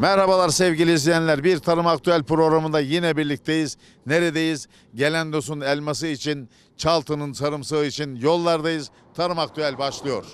Merhabalar sevgili izleyenler. Bir Tarım Aktüel programında yine birlikteyiz. Neredeyiz? Gelen dosun elması için, Çaltı'nın sarımsağı için yollardayız. Tarım Aktüel başlıyor.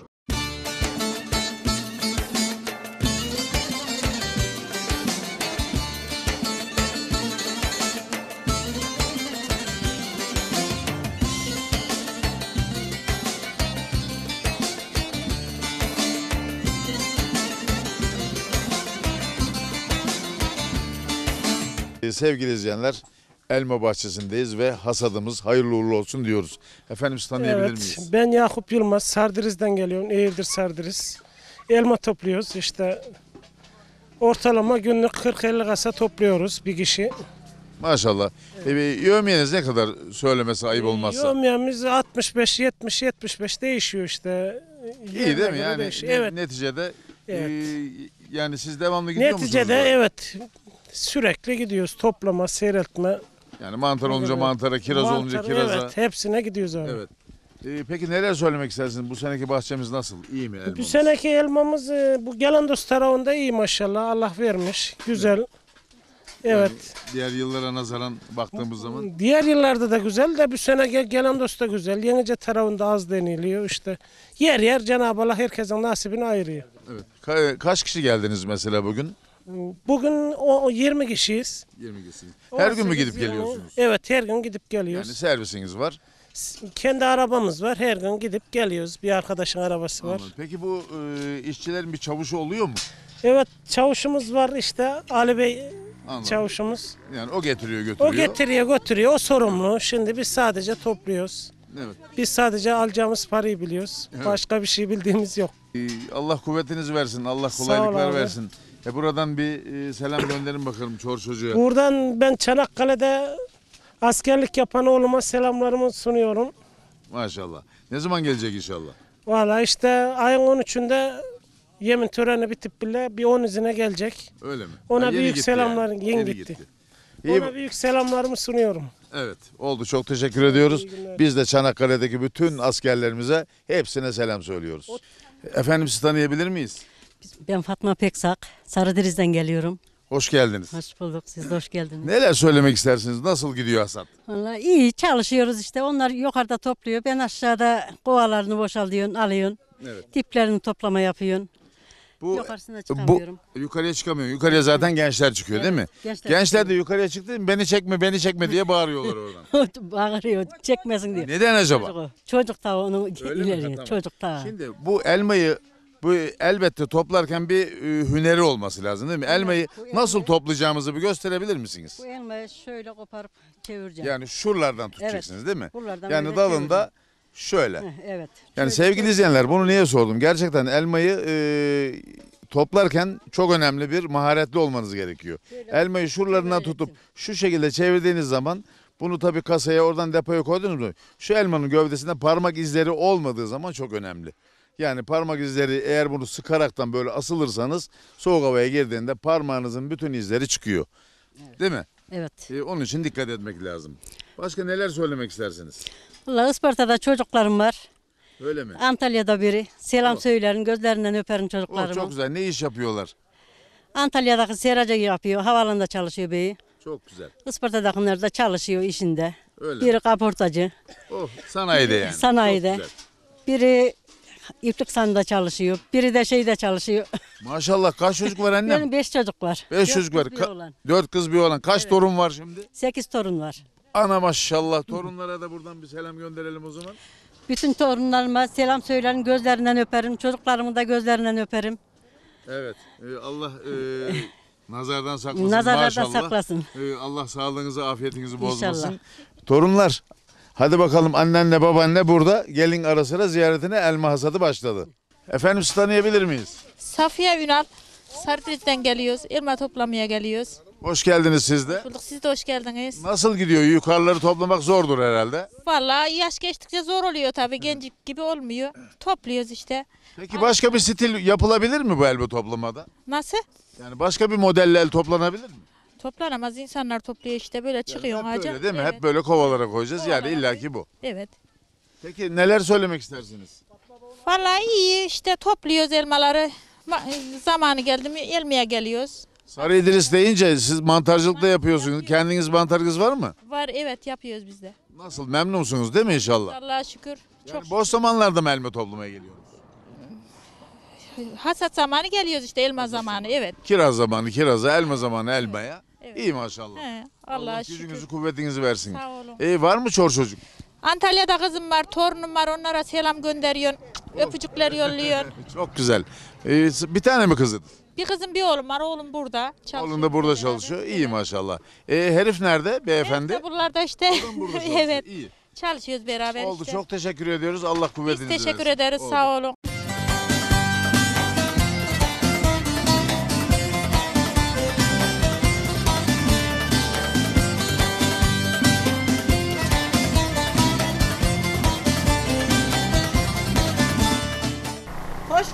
sevgili izleyenler elma bahçesindeyiz ve hasadımız hayırlı uğurlu olsun diyoruz. Efendim siz tanıyabilir evet, miyiz? Ben Yakup Yılmaz, Sardiriz'den geliyorum. Eğirdir Sardiriz. Elma topluyoruz işte. Ortalama günlük 40-50 kasa topluyoruz bir kişi. Maşallah. Evet. E, yövmiyeniz ne kadar söylemesi ayıp ee, olmazsa? Yövmiyemiz 65, 70, 75 değişiyor işte. İyi değil mi yani? Değişiyor. Evet. Neticede evet. E, yani siz devamlı gidiyor Neticede, musunuz? Neticede evet. Sürekli gidiyoruz toplama, seyretme. Yani mantar olunca mantara, kiraz Mantar, olunca kiraza. Evet hepsine gidiyoruz abi. Evet. Ee, peki neler söylemek istersiniz? Bu seneki bahçemiz nasıl? İyi mi elmamız? Bu seneki elmamız e, bu Galandos tarafında iyi maşallah Allah vermiş. Güzel. Evet. Diğer yıllara nazaran baktığımız zaman Diğer yıllarda da güzel de bu sene Gelen Galandos da güzel. Yenice tarafında az deniliyor işte. Yer yer Cenab-ı Allah herkesin nasibini ayırıyor. evet. Ka- kaç kişi geldiniz mesela bugün? Bugün o- 20 kişiyiz. 20 kişisiniz. Her gün mü gidip geliyorsunuz? Evet her gün gidip geliyoruz. Yani servisiniz var. Kendi arabamız var. Her gün gidip geliyoruz. Bir arkadaşın arabası var. Anladım. Peki bu e, işçilerin bir çavuşu oluyor mu? Evet çavuşumuz var işte Ali Bey Anladım. çavuşumuz. Yani o getiriyor götürüyor. O getiriyor götürüyor o sorumlu. Şimdi biz sadece topluyoruz. Evet. Biz sadece alacağımız parayı biliyoruz. Başka bir şey bildiğimiz yok. Allah kuvvetiniz versin. Allah Sağ ol kolaylıklar abi. versin. E buradan bir e, selam gönderin bakalım Çor çocuğa. Buradan ben Çanakkale'de askerlik yapan oğluma selamlarımı sunuyorum. Maşallah. Ne zaman gelecek inşallah? Valla işte ayın 13'ünde yemin töreni bitip bile bir 10 izine gelecek. Öyle mi? Ona Ha, büyük gitti selamlar yani. yeni gitti. İyi Ona büyük selamlarımı sunuyorum. Evet oldu çok teşekkür ediyoruz. Biz de Çanakkale'deki bütün askerlerimize hepsine selam söylüyoruz. Efendim sizi tanıyabilir miyiz? Ben Fatma Peksak, Sarıdeniz'den geliyorum. Hoş geldiniz. Hoş bulduk, siz de hoş geldiniz. Neler söylemek istersiniz? Nasıl gidiyor hasat? Vallahi iyi, çalışıyoruz işte. Onlar yukarıda topluyor, ben aşağıda kovalarını boşalıyorsun, alıyorsun. Evet. Tiplerini toplama yapıyorsun. Bu, Yukarısına çıkamıyorum. Bu, yukarıya çıkamıyorum. Yukarıya zaten gençler çıkıyor evet, değil mi? Gençler, gençler de yukarıya çıktı beni çekme beni çekme diye bağırıyorlar oradan. Bağırıyor çekmesin diye. Neden acaba? Çocuk, çocuk da onu Öyle ileri, mi? Tamam. çocuk da. Şimdi bu elmayı bu elbette toplarken bir e, hüneri olması lazım değil mi? Elmayı nasıl toplayacağımızı bir gösterebilir misiniz? Bu elmayı şöyle koparıp çevireceğim. Yani şuralardan tutacaksınız değil mi? Buralardan Yani dalında şöyle. çevireceğim. Heh, Evet. Yani Şöyle- sevgili izleyenler bunu niye sordum? Gerçekten elmayı e, toplarken çok önemli bir maharetli olmanız gerekiyor. Elmayı şuralarından tutup şu şekilde çevirdiğiniz zaman bunu tabii kasaya oradan depoya koydunuz mu? Şu elmanın gövdesinde parmak izleri olmadığı zaman çok önemli. Yani parmak izleri eğer bunu sıkaraktan böyle asılırsanız soğuk havaya girdiğinde parmağınızın bütün izleri çıkıyor. Evet. Değil mi? Evet. Ee, onun için dikkat etmek lazım. Başka neler söylemek istersiniz? Valla Isparta'da çocuklarım var. Öyle mi? Antalya'da biri. Selam oh. söylerim, gözlerinden öperim çocuklarımı. Oh, çok güzel. Ne iş yapıyorlar? Antalya'daki seracı yapıyor. Havalanda çalışıyor beyi. Çok güzel. Isparta'dakiler de çalışıyor işinde. Öyle. Biri kaportacı. Oh, sanayide yani. Sanayide. Biri İpliksan'da çalışıyor. Biri de şeyde çalışıyor. Maşallah kaç çocuk var annem? Benim beş çocuk var. Beş çocuk var. Dört kız bir oğlan. Kaç torun var şimdi? Sekiz torun var. Ana maşallah. Torunlara da buradan bir selam gönderelim o zaman. Bütün torunlarıma selam söylerim, gözlerinden öperim. Çocuklarımı da gözlerinden öperim. Evet. E, Allah e, nazardan saklasın Nazarlardan maşallah. saklasın. E, Allah sağlığınızı, afiyetinizi bozmasın. İnşallah. Torunlar Hadi bakalım annenle babaanne burada. Gelin ara sıra ziyaretine elma hasadı başladı. Efendim sizi tanıyabilir miyiz? Safiye Ünal. Sarıdriz'den geliyoruz. Elma toplamaya geliyoruz. Hoş geldiniz siz de. Bulduk. Siz de hoş geldiniz. Nasıl gidiyor? Yukarıları toplamak zordur herhalde. Vallahi yaş geçtikçe zor oluyor tabii. Gencik gibi olmuyor. Topluyoruz işte. Peki başka bir stil yapılabilir mi bu elma toplamada? Nasıl? Yani başka bir modelle el toplanabilir mi? Toplanamaz insanlar topluyor işte böyle çıkıyor Hep ağaca. böyle değil mi? Evet. Hep böyle kovalara koyacağız yani illaki bu. Evet. Peki neler söylemek istersiniz? Vallahi iyi işte topluyoruz elmaları. E, zamanı geldi mi elmeye geliyoruz. Sarı İdris deyince siz mantarcılık da yapıyorsunuz. Kendiniz mantarınız var mı? Var evet yapıyoruz biz de. Nasıl musunuz değil mi inşallah? Allah'a şükür. Çok Yani boş zamanlarda mı elma toplamaya geliyorsunuz? hasat zamanı geliyoruz işte elma zamanı evet. Kiraz zamanı kiraza, elma zamanı elmaya. Evet. İyi maşallah. He, Allah, Allah şükür. gücünüzü kuvvetinizi versin. Sağ olun. İyi ee, var mı çor çocuk? Antalya'da kızım var, torunum var. Onlara selam gönderiyorsun. Oh. Öpücükler yolluyorsun. Çok güzel. Ee, bir tane mi kızın? Bir kızım bir oğlum var. Oğlum burada çalışıyor. Oğlum da burada çalışıyor. İyi maşallah. Ee, herif nerede beyefendi? Herif de buralarda işte. Oğlum evet. İyi. Çalışıyoruz beraber Oldu işte. çok teşekkür ediyoruz. Allah kuvvetinizi versin. Biz teşekkür ederiz. Oldu. Sağ olun.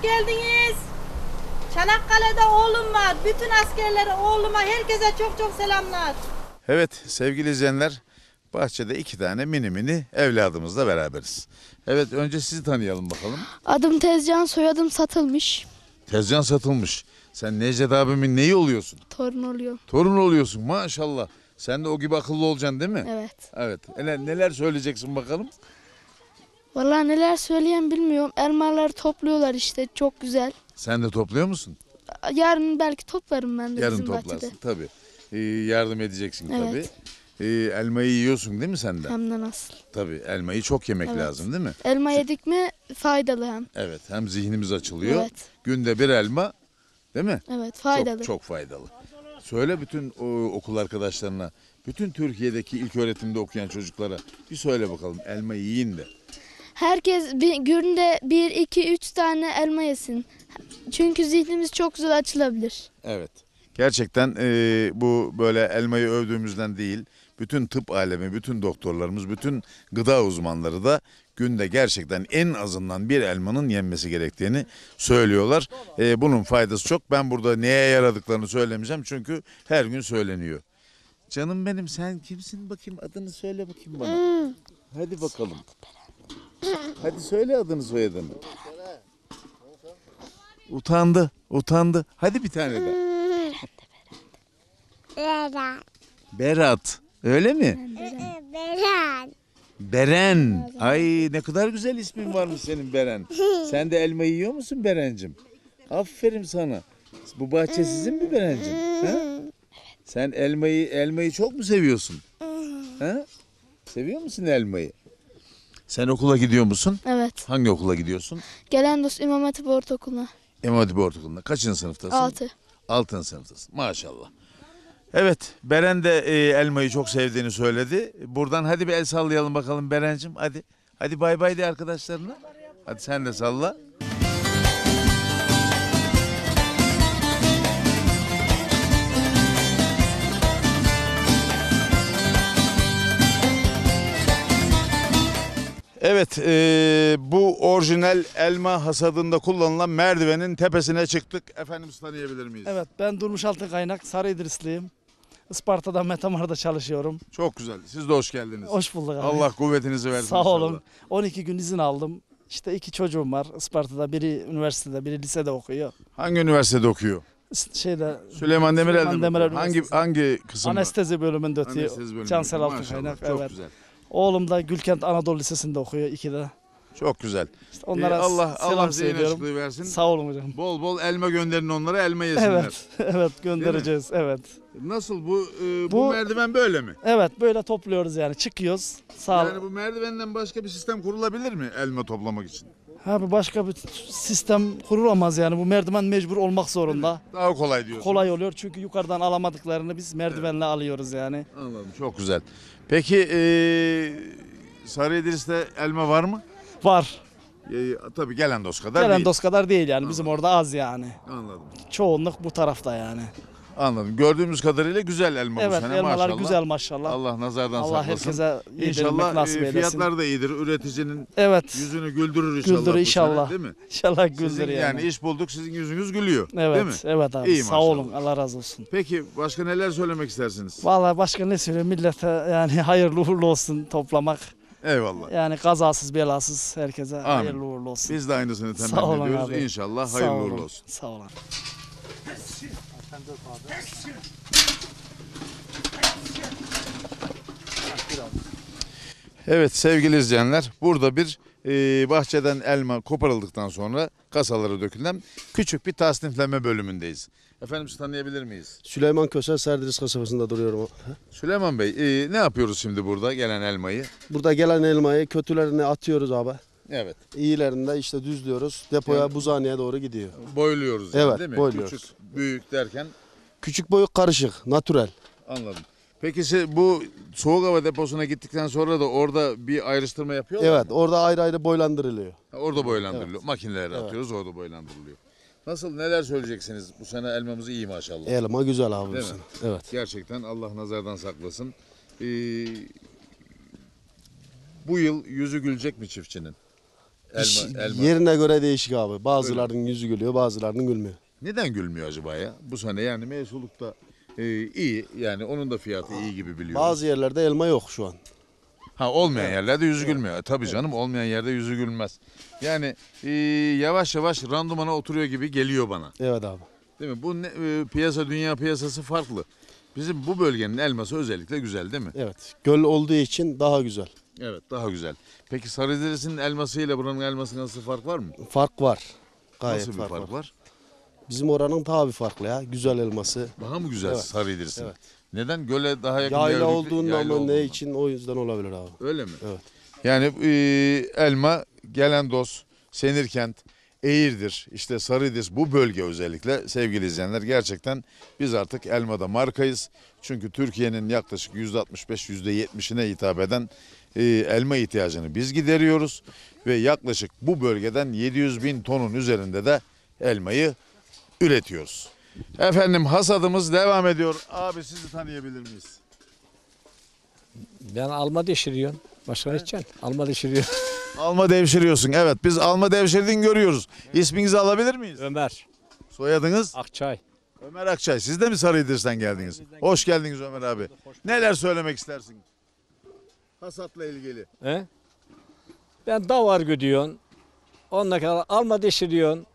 geldiniz. Çanakkale'de oğlum var. Bütün askerlere, oğluma, herkese çok çok selamlar. Evet sevgili izleyenler, bahçede iki tane mini mini evladımızla beraberiz. Evet önce sizi tanıyalım bakalım. Adım Tezcan, soyadım satılmış. Tezcan satılmış. Sen Necdet abimin neyi oluyorsun? Torun oluyor. Torun oluyorsun maşallah. Sen de o gibi akıllı olacaksın değil mi? Evet. Evet. Ele, neler söyleyeceksin bakalım? Valla neler söyleyen bilmiyorum. Elmaları topluyorlar işte çok güzel. Sen de topluyor musun? Yarın belki toplarım ben de Yarın bizim toplarsın bahçede. tabii. Ee, yardım edeceksin tabii. Ee, elmayı yiyorsun değil mi sen de? Hem de nasıl. Tabii elmayı çok yemek Evet. lazım değil mi? Elma yedik mi faydalı hem. Evet hem zihnimiz açılıyor. Evet. Günde bir elma değil mi? Evet faydalı. Çok, çok faydalı. Söyle bütün o, okul arkadaşlarına, bütün Türkiye'deki ilköğretimde okuyan çocuklara bir söyle bakalım elma yiyin de. Herkes bir, günde bir iki üç tane elma yesin. Çünkü zihnimiz çok zor açılabilir. Evet. Gerçekten e, bu böyle elmayı övdüğümüzden değil, bütün tıp alemi, bütün doktorlarımız, bütün gıda uzmanları da günde gerçekten en azından bir elmanın yenmesi gerektiğini söylüyorlar. E, bunun faydası çok. Ben burada neye yaradıklarını söylemeyeceğim çünkü her gün söyleniyor. Canım benim sen kimsin bakayım adını söyle bakayım bana. Hmm. Hadi bakalım. Hadi söyle adını soyadını. Utandı, utandı. Hadi bir tane de. Berat. Berat. Öyle mi? Beren. Beren. Ay ne kadar güzel ismin varmış senin Beren. Sen de elma yiyor musun Berencim? Aferin sana. Bu bahçe sizin mi Berencim? Ha? Sen elmayı elmayı çok mu seviyorsun? Ha? Seviyor musun elmayı? Sen okula gidiyor musun? Evet. Hangi okula gidiyorsun? Gelen dost İmam Hatip Ortaokulu'na. İmam Hatip Ortaokulu'na. Kaçın sınıftasın? Altı. Altın sınıftasın. Maşallah. Evet, Beren de e, elmayı çok sevdiğini söyledi. Buradan hadi bir el sallayalım bakalım Beren'cim. Hadi. Hadi bay bay de arkadaşlarına. Hadi sen de salla. Evet e, bu orijinal elma hasadında kullanılan merdivenin tepesine çıktık. Efendim tanıyabilir miyiz? Evet ben Durmuş Altın Kaynak Sarı İdrisliyim. Isparta'da Metamar'da çalışıyorum. Çok güzel. Siz de hoş geldiniz. Hoş bulduk abi. Allah kuvvetinizi versin. Sağ olun. inşallah. 12 gün izin aldım. İşte iki çocuğum var. Isparta'da biri üniversitede, biri lisede okuyor. Hangi üniversitede okuyor? S- Şeyde Süleyman Demirel. Demirel Hangi Üniversitesi. hangi kısımda? anestezi bölümünde ötüyor. Anestezi bölümü. Cansel Altın Kaynak. Çok evet. güzel. Oğlum da Gülkent Anadolu Lisesi'nde okuyor iki de. Çok güzel. İşte onlara ee, Allah selam Allah zihin versin. Sağ olun hocam. Bol bol elma gönderin onlara elma yesinler. Evet, evet göndereceğiz. Evet. Nasıl bu, e, bu bu merdiven böyle mi? Evet, böyle topluyoruz yani çıkıyoruz. Sağ olun. Yani bu merdivenden başka bir sistem kurulabilir mi elma toplamak için? Ha bu başka bir sistem kurulamaz yani. Bu merdiven mecbur olmak zorunda. Daha kolay diyorsun. Kolay oluyor çünkü yukarıdan alamadıklarını biz merdivenle alıyoruz yani. Anladım. Çok güzel. Peki eee Sarı İdris'te elma var mı? Var. Ee, tabii gelen dost kadar Gelen değil. dost kadar değil yani. Bizim orada az yani. Anladım. Çoğunluk bu tarafta yani. Anladım. Gördüğümüz kadarıyla güzel elma bu Evet elmalar güzel maşallah. Allah nazardan Allah saklasın. herkese yedirmek İnşallah e, nasip e, fiyatlar da iyidir. Üreticinin Evet. yüzünü güldürür inşallah. Güldürür bu inşallah. Sene, değil mi? İnşallah güldür Sizin yani. yani. iş bulduk sizin yüzünüz gülüyor. Evet. Değil mi? evet abi. İyi Sağ maşallah. olun. Allah razı olsun. Peki başka neler söylemek istersiniz? Vallahi başka ne söyleyeyim millete yani hayırlı uğurlu olsun toplamak. Eyvallah. Yani kazasız belasız herkese hayırlı uğurlu olsun. Biz de aynısını Sağ temenni ediyoruz. abi. İnşallah hayırlı uğurlu olsun. Sağ olun. 84 abi. Evet sevgili izleyenler burada bir e, bahçeden elma koparıldıktan sonra kasalara dökülen küçük bir tasnifleme bölümündeyiz. Efendim sizi tanıyabilir miyiz? Süleyman Kösel Serdiriz kasabasında duruyorum. Süleyman Bey e, ne yapıyoruz şimdi burada gelen elmayı? Burada gelen elmayı kötülerini atıyoruz abi. Evet. İyilerinde işte düzlüyoruz. Depoya yani, buzhaneye doğru gidiyor. Boyluyoruz yani evet, değil mi? Boyluyoruz. Küçük, büyük derken? Küçük boyu karışık, natürel. Anladım. Peki bu soğuk hava deposuna gittikten sonra da orada bir ayrıştırma yapıyor musunuz? Evet mı? orada ayrı ayrı boylandırılıyor. Orada boylandırılıyor. Evet. Makinelere evet. atıyoruz orada boylandırılıyor. Nasıl neler söyleyeceksiniz? Bu sene elmamız iyi maşallah. Elma güzel abi bu sene. Evet. Gerçekten Allah nazardan saklasın. Ee, bu yıl yüzü gülecek mi çiftçinin? Elma, elma. Yerine göre değişik abi. Bazılarının yüzü gülüyor, bazılarının gülmüyor. Neden gülmüyor acaba ya? Bu sene yani mevsulukta e, iyi yani onun da fiyatı iyi gibi biliyorum. Bazı yerlerde elma yok şu an. Ha olmayan yerlerde yüzü gülmüyor. E, Tabii canım olmayan yerde yüzü gülmez. Yani e, yavaş yavaş randımana oturuyor gibi geliyor bana. Evet abi. Değil mi? Bu ne, e, piyasa dünya piyasası farklı. Bizim bu bölgenin elması özellikle güzel değil mi? Evet. Göl olduğu için daha güzel. Evet daha güzel. Peki Sarıderesi'nin elması ile buranın elması nasıl fark var mı? Fark var. Gayet nasıl bir fark, var. var? Bizim oranın tabi farklı ya. Güzel elması. Daha mı güzel evet. Sarıderesi'nin? Evet. Neden göle daha yakın? Yayla olduğundan mı ne için o yüzden olabilir abi. Öyle mi? Evet. Yani e, elma gelen dost, senirkent, Eğirdir, işte Sarıdis bu bölge özellikle sevgili izleyenler gerçekten biz artık elmada markayız. Çünkü Türkiye'nin yaklaşık %65-%70'ine hitap eden e, elma ihtiyacını biz gideriyoruz. Ve yaklaşık bu bölgeden 700 bin tonun üzerinde de elmayı üretiyoruz. Efendim hasadımız devam ediyor. Abi sizi tanıyabilir miyiz? Ben alma deşiriyorum. Başka içeceksin. Alma devşiriyor. Alma devşiriyorsun. Evet biz alma devşirdiğini görüyoruz. İsminizi alabilir miyiz? Ömer. Soyadınız? Akçay. Ömer Akçay. Siz de mi Sarıyedir'den geldiniz? Hoş geldiniz Ömer abi. Neler söylemek istersin? Hasatla ilgili. He? Ben dav argı diyorsun. Onunla kadar alma deşiriyorsun.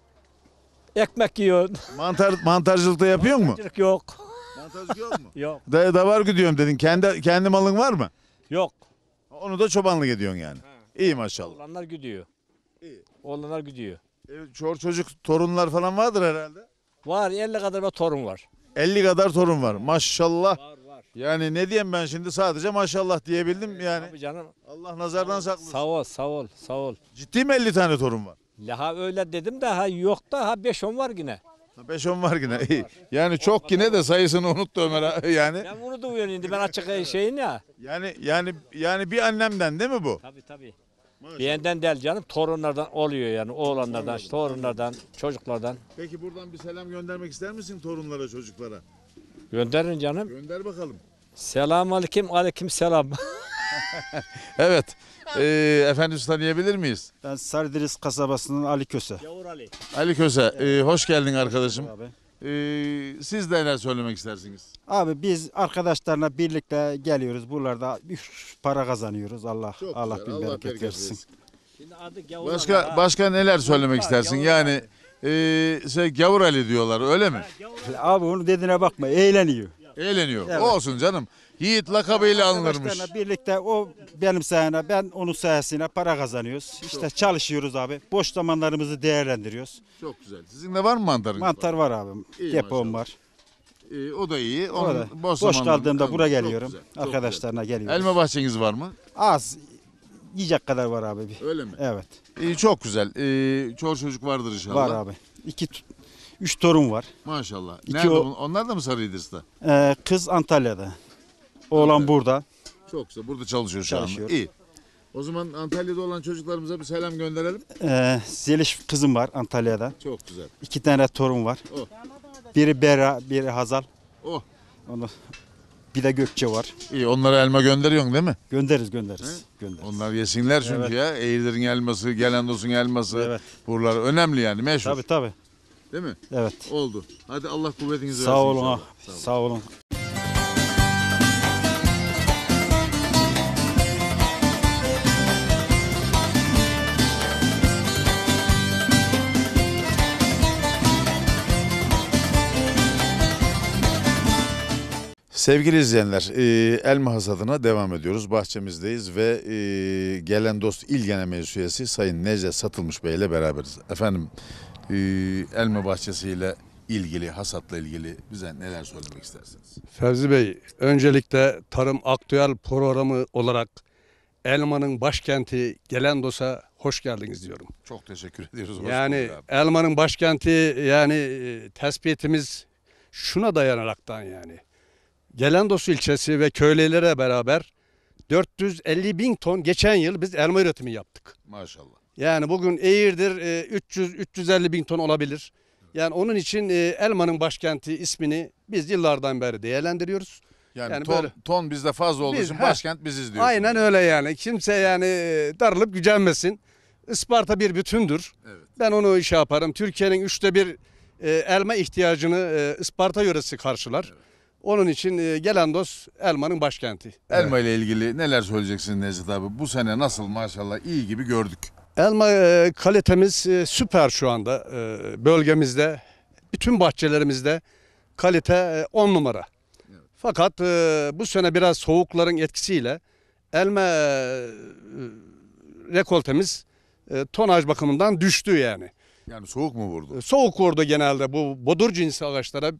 Ekmek yiyorsun. Mantar, mantarcılık da yapıyor mu? Yok. Mantarcılık yok mu? Yok. Da, da var ki dedin. Kendi, kendi malın var mı? Yok. Onu da çobanlık ediyorsun yani. İyi maşallah. Oğlanlar gidiyor. İyi. Oğlanlar gidiyor. E, çor çocuk torunlar falan vardır herhalde. Var 50 kadar bir torun var. 50 kadar torun var. Maşallah. Var var. Yani ne diyeyim ben şimdi sadece maşallah diyebildim e, yani. Abi canım Allah nazardan saklasın. sağ ol sağ ol sağ ol. Ciddi mi 50 tane torun var? La ha öyle dedim de ha yok da ha 5-10 var yine. Beş on var yine. İyi. Yani çok yine de sayısını unuttu Ömer abi yani. Ben bunu da Ben açık e, şeyin ya. Yani yani yani bir annemden değil mi bu? Tabii tabii. Bir yandan değil canım torunlardan oluyor yani oğlanlardan, torunlardan, çocuklardan. Peki buradan bir selam göndermek ister misin torunlara, çocuklara? Gönderin canım. Gönder bakalım. Selam aleyküm, aleyküm selam. evet. Ee, efendim tanıyabilir miyiz? Ben Sardiriz kasabasının Ali Köse. Yavur Ali. Ali Köse, e, hoş geldin arkadaşım. Abi. Ee, siz de neler söylemek istersiniz? Abi biz arkadaşlarla birlikte geliyoruz buralarda üf, para kazanıyoruz Allah Çok Allah güzel, bin bereket versin. Başka başka neler söylemek istersin? Yani e, şey Gavur Ali diyorlar öyle mi? Abi onu dediğine bakma eğleniyor. Eğleniyor. Evet. Olsun canım. Yiğit lakabıyla anılırmış. Arkadaşlarla birlikte o benim sayına ben onun sayesinde para kazanıyoruz. İşte çalışıyoruz abi. Boş zamanlarımızı değerlendiriyoruz. Çok güzel. Sizin de var mı mantarınız? Mantar var abim. İyi Depom var. Ee, o da iyi. Onun da. Boş, zamanlarını kaldığımda buraya Çok geliyorum. güzel, Arkadaşlarına güzel. geliyorum. Elma bahçeniz var mı? Az yiyecek kadar var abi. bir. Öyle mi? Evet. Ee, çok güzel. Ee, çoğu çocuk vardır inşallah. Var abi. İki, üç torun var. Maşallah. İki Nerede? o- Onlar da mı Sarıydır'da? Ee, kız Antalya'da. Oğlan burada. Çok güzel. Burada çalışıyor şu Çalışıyor. İyi. O zaman Antalya'da olan çocuklarımıza bir selam gönderelim. Ee, Zeliş kızım var Antalya'da. Çok güzel. İki tane torun var. Oh. Biri Berra, biri Hazal. Oh. Onu, bir de Gökçe var. İyi onlara elma gönderiyorsun değil mi? Göndeririz, göndeririz. göndeririz. Onlar yesinler çünkü Evet. ya. Eğirdir'in elması, Gelendos'un elması. Evet. Buralar önemli yani meşhur. Tabii tabii. Değil mi? Evet. Oldu. Hadi Allah kuvvetinizi versin. Ah. Sağ olun. Sağ olun. Sevgili izleyenler, e, elma hasadına devam ediyoruz. Bahçemizdeyiz ve e, gelen dost İl Genel Meclis Üyesi Sayın Necdet Satılmış Bey ile beraberiz. Efendim, e, elma bahçesiyle ilgili, hasatla ilgili bize neler söylemek istersiniz? Fevzi Bey, öncelikle Tarım Aktüel Programı olarak Elmanın başkenti Gelendos'a hoş geldiniz diyorum. Çok teşekkür ediyoruz. yani Elmanın başkenti yani tespitimiz şuna dayanaraktan yani Gelendos ilçesi ve köylülere beraber 450 bin ton geçen yıl biz elma üretimi yaptık. Maşallah. Yani bugün Eğirdir 300-350 e, bin ton olabilir. Yani onun için e, elmanın başkenti ismini biz yıllardan beri değerlendiriyoruz. Yani, yani ton, böyle, ton bizde fazla olduğu biz, için başkent biziz diyoruz. Aynen öyle yani. Kimse yani e, darılıp gücenmesin. Isparta bir bütündür. Evet. Ben onu iş şey yaparım. Türkiye'nin üçte bir elma ihtiyacını e, Isparta yöresi karşılar. Evet. Onun için e, Gelendos elmanın başkenti. Elma ile ilgili neler söyleyeceksin Necdet abi? Bu sene nasıl maşallah iyi gibi gördük. Elma e, kalitemiz e, süper şu anda e, bölgemizde. Bütün bahçelerimizde kalite 10 numara. Fakat bu sene biraz soğukların etkisiyle elma rekoltemiz tonaj bakımından düştü yani. Yani soğuk mu vurdu? Soğuk vurdu genelde bu bodur cinsi ağaçlara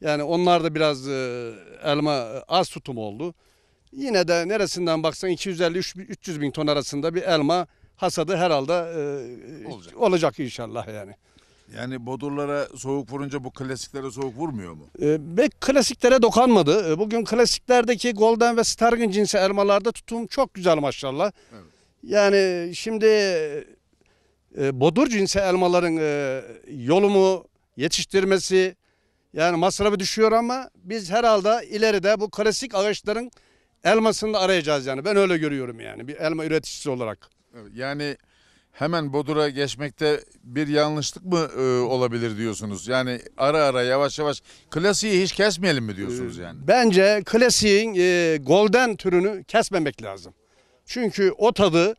yani onlar da biraz e, elma e, az tutum oldu. Yine de neresinden baksan 250-300 bin ton arasında bir elma hasadı herhalde e, Olacak. olacak. inşallah yani. Yani bodurlara soğuk vurunca bu klasiklere soğuk vurmuyor mu? E, ve klasiklere dokanmadı. bugün klasiklerdeki Golden ve Stargin cinsi elmalarda tutum çok güzel maşallah. Evet. Yani şimdi bodur cinsi elmaların yolumu yetiştirmesi, yani masrafı düşüyor ama biz herhalde ileride bu klasik ağaçların elmasını da arayacağız yani. Ben öyle görüyorum yani bir elma üreticisi olarak. Yani hemen Bodur'a geçmekte bir yanlışlık mı e, olabilir diyorsunuz? Yani ara ara yavaş yavaş klasiği hiç kesmeyelim mi diyorsunuz ee, yani? Bence klasiğin e, golden türünü kesmemek lazım. Çünkü o tadı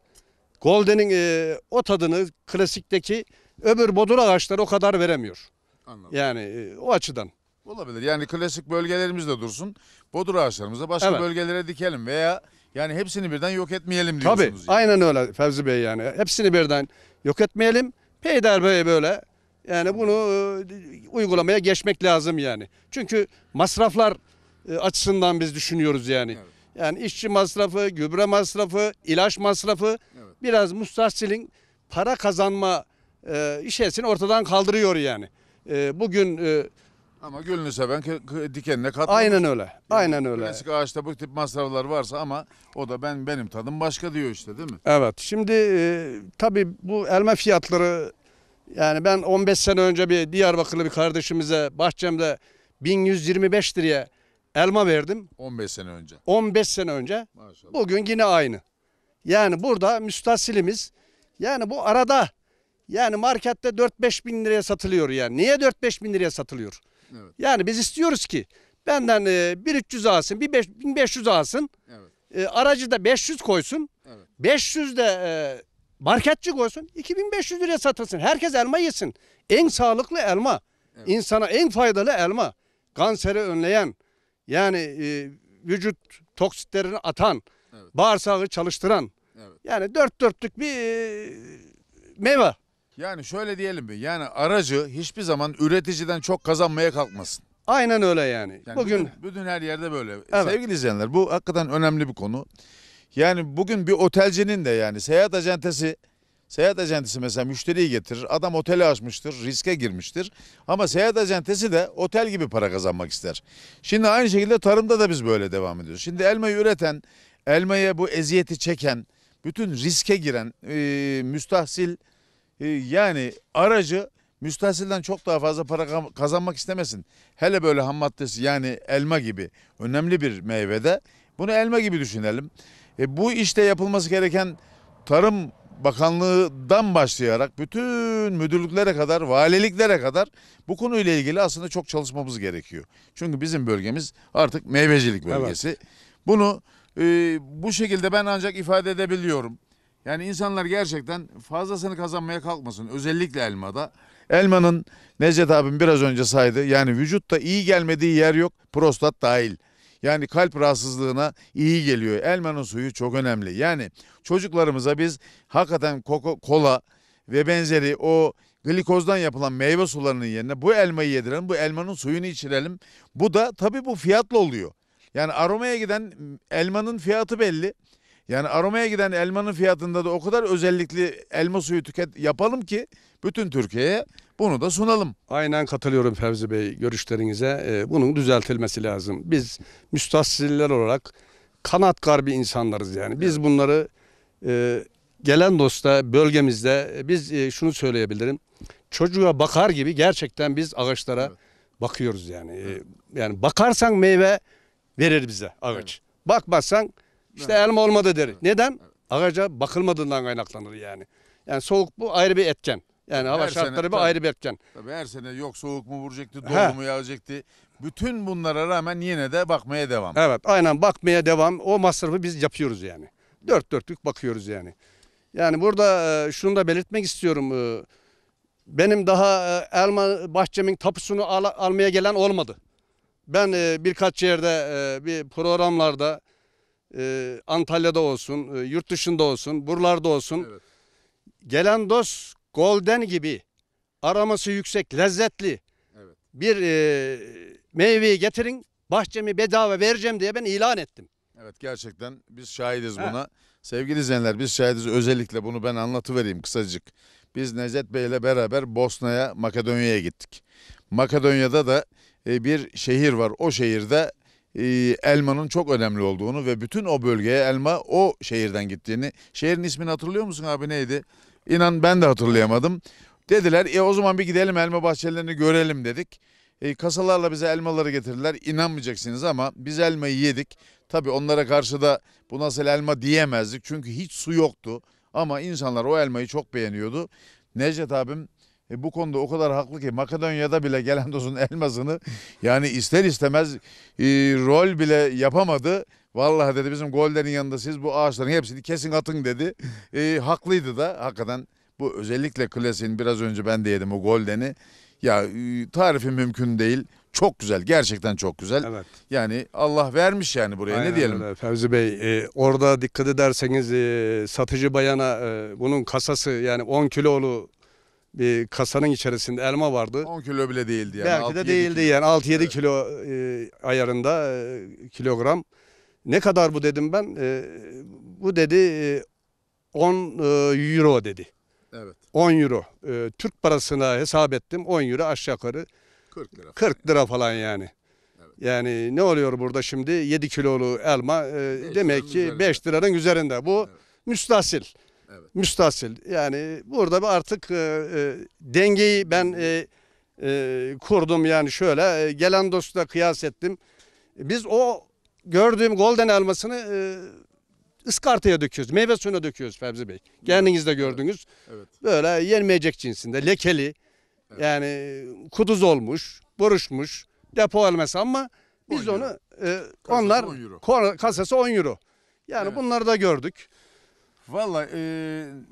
goldenin e, o tadını klasikteki öbür bodur ağaçları o kadar veremiyor. Anladım. Yani e, o açıdan. Olabilir. Yani klasik bölgelerimizde dursun. Bodur ağaçlarımızı başka evet. bölgelere dikelim veya yani hepsini birden yok etmeyelim diyorsunuz. Tabii. Yani. Aynen öyle Fevzi Bey yani. Hepsini birden yok etmeyelim. Bey böyle yani bunu e, uygulamaya geçmek lazım yani. Çünkü masraflar e, açısından biz düşünüyoruz yani. Evet. Yani işçi masrafı, gübre masrafı, ilaç masrafı evet. biraz müstahsilin para kazanma işesini ortadan kaldırıyor yani. E, bugün e, ama gülünü seven dikenine katlanır. Aynen öyle. Yani aynen öyle. Klasik ağaçta bu tip masraflar varsa ama o da ben benim tadım başka diyor işte değil mi? Evet. Şimdi e, tabii bu elma fiyatları yani ben 15 sene önce bir Diyarbakırlı bir kardeşimize bahçemde 1125 liraya elma verdim. 15 sene önce. 15 sene önce. Maşallah. Bugün yine aynı. Yani burada müstahsilimiz yani bu arada yani markette 4-5 bin liraya satılıyor yani. Niye 4-5 bin liraya satılıyor? Evet. Yani biz istiyoruz ki benden e, 1300 alsın, bir 1500 alsın. Evet. E, aracı da 500 koysun. Evet. 500 de e, marketçi koysun. 2500 liraya satılsın. Herkes elma yesin. En sağlıklı elma. Evet. insana en faydalı elma. Kanseri önleyen, yani e, vücut toksitlerini atan, evet. bağırsağı çalıştıran. Evet. Yani dört dörtlük bir e, meyve. Yani şöyle diyelim bir. Yani aracı hiçbir zaman üreticiden çok kazanmaya kalkmasın. Aynen öyle yani. yani bugün bütün, her yerde böyle. Evet. Sevgili izleyenler bu hakikaten önemli bir konu. Yani bugün bir otelcinin de yani seyahat acentesi Seyahat acentesi mesela müşteriyi getirir. Adam oteli açmıştır, riske girmiştir. Ama seyahat acentesi de otel gibi para kazanmak ister. Şimdi aynı şekilde tarımda da biz böyle devam ediyoruz. Şimdi elmayı üreten, elmaya bu eziyeti çeken, bütün riske giren e, müstahsil ee, yani aracı müstahsilden çok daha fazla para kazanmak istemesin. Hele böyle ham maddesi yani elma gibi önemli bir meyvede bunu elma gibi düşünelim. E, bu işte yapılması gereken Tarım Bakanlığı'dan başlayarak bütün müdürlüklere kadar, valiliklere kadar bu konuyla ilgili aslında çok çalışmamız gerekiyor. Çünkü bizim bölgemiz artık meyvecilik bölgesi. Evet. Bunu e, bu şekilde ben ancak ifade edebiliyorum. Yani insanlar gerçekten fazlasını kazanmaya kalkmasın. Özellikle elmada. Elmanın Necdet abim biraz önce saydı. Yani vücutta iyi gelmediği yer yok. Prostat dahil. Yani kalp rahatsızlığına iyi geliyor. Elmanın suyu çok önemli. Yani çocuklarımıza biz hakikaten kola ve benzeri o glikozdan yapılan meyve sularının yerine bu elmayı yedirelim, bu elmanın suyunu içirelim. Bu da tabii bu fiyatlı oluyor. Yani aromaya giden elmanın fiyatı belli. Yani aromaya giden elmanın fiyatında da o kadar özellikli elma suyu tüket yapalım ki bütün Türkiye'ye bunu da sunalım. Aynen katılıyorum Fevzi Bey görüşlerinize. Ee, bunun düzeltilmesi lazım. Biz müstahsiller olarak kanatkar bir insanlarız yani. Biz bunları e, gelen dosta bölgemizde e, biz e, şunu söyleyebilirim. Çocuğa bakar gibi gerçekten biz ağaçlara evet. bakıyoruz yani. E, yani bakarsan meyve verir bize ağaç. Evet. Bakmazsan işte evet. elma olmadı deriz. Evet. Neden? Evet. Ağaca bakılmadığından kaynaklanır yani. Yani soğuk bu ayrı bir etken. Yani hava her şartları sene, bir tabii, ayrı bir etken. Tabii her sene yok soğuk mu vuracaktı, dolu mu yağacaktı. Bütün bunlara rağmen yine de bakmaya devam. Evet aynen bakmaya devam. O masrafı biz yapıyoruz yani. Dört dörtlük bakıyoruz yani. Yani burada e, şunu da belirtmek istiyorum. E, benim daha e, elma bahçemin tapusunu al almaya gelen olmadı. Ben birkaç yerde bir programlarda e, Antalya'da olsun, e, yurt dışında olsun, buralarda olsun. Evet. Gelen dost golden gibi araması yüksek, lezzetli evet. bir e, meyveyi getirin. Bahçemi bedava vereceğim diye ben ilan ettim. Evet gerçekten biz şahidiz He. buna. Sevgili izleyenler biz şahidiz özellikle bunu ben anlatıvereyim kısacık. Biz Necdet Bey ile beraber Bosna'ya, Makedonya'ya gittik. Makedonya'da da e, bir şehir var. O şehirde e, elmanın çok önemli olduğunu ve bütün o bölgeye elma o şehirden gittiğini. Şehrin ismini hatırlıyor musun abi neydi? İnan ben de hatırlayamadım. Dediler e o zaman bir gidelim elma bahçelerini görelim dedik. E, kasalarla bize elmaları getirdiler. İnanmayacaksınız ama biz elmayı yedik. Tabii onlara karşı da bu nasıl elma diyemezdik. Çünkü hiç su yoktu. Ama insanlar o elmayı çok beğeniyordu. Necdet abim e, bu konuda o kadar haklı ki Makedonya'da bile gelen dostun elmasını yani ister istemez e, rol bile yapamadı. Vallahi dedi bizim gollerin yanında siz bu ağaçların hepsini kesin atın dedi. E, haklıydı da hakikaten bu özellikle klasin biraz önce ben de yedim o goldeni. Ya e, tarifi mümkün değil. Çok güzel. Gerçekten çok güzel. Evet. Yani Allah vermiş yani buraya Aynen ne diyelim. Öyle. Fevzi Bey e, orada dikkat ederseniz e, satıcı bayana e, bunun kasası yani 10 kilolu bir kasanın içerisinde elma vardı. 10 kilo bile değildi yani. Belki de değildi kilo. yani 6-7 evet. kilo e, ayarında e, kilogram. Ne kadar bu dedim ben? E, bu dedi e, 10 e, euro dedi. Evet. 10 euro. E, Türk parasına hesap ettim 10 euro aşağı yukarı. 40 lira. 40 lira falan yani. Yani ne oluyor burada şimdi? 7 kilolu elma e, demek ki üzerinde. 5 liranın üzerinde. Bu evet. müstahsil. Evet. Müstahsil. Yani burada artık e, e, dengeyi ben e, e, kurdum yani şöyle. E, gelen dostla kıyas ettim. Biz o gördüğüm golden elmasını e, ıskartaya döküyoruz. Meyve suyuna döküyoruz Fevzi Bey. Kendiniz de gördünüz. Evet. Böyle yenmeyecek cinsinde. Lekeli. Evet. Yani kuduz olmuş, buruşmuş, depo elması ama biz onu e, kasası onlar 10 euro. kasası 10 euro. Yani evet. bunları da gördük. Valla e,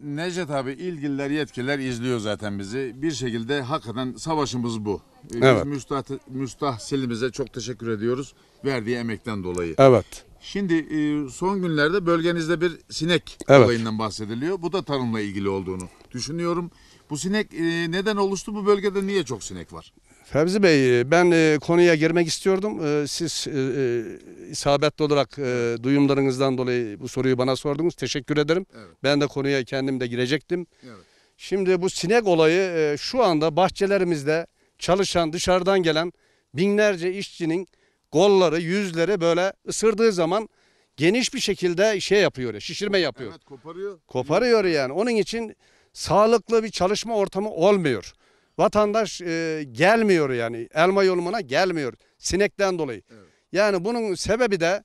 Necdet abi ilgililer yetkililer izliyor zaten bizi. Bir şekilde hakikaten savaşımız bu. E, evet. Biz müstah, müstahsilimize çok teşekkür ediyoruz verdiği emekten dolayı. Evet. Şimdi e, son günlerde bölgenizde bir sinek Evet. olayından bahsediliyor. Bu da tarımla ilgili olduğunu düşünüyorum. Bu sinek e, neden oluştu? Bu bölgede niye çok sinek var? Fevzi Bey, e, ben e, konuya girmek istiyordum. E, siz e, isabetli olarak duyumlarınızdan dolayı bu soruyu bana sordunuz. Teşekkür ederim. Evet. Ben de konuya kendim de girecektim. Evet. Şimdi bu sinek olayı şu anda bahçelerimizde çalışan, dışarıdan gelen binlerce işçinin golları, yüzleri böyle ısırdığı zaman geniş bir şekilde şey yapıyor, şişirme yapıyor. Evet, koparıyor. Koparıyor yani. Onun için sağlıklı bir çalışma ortamı olmuyor. Vatandaş e, gelmiyor yani. Elma yolumuna gelmiyor. Sinekten dolayı. Evet. Yani bunun sebebi de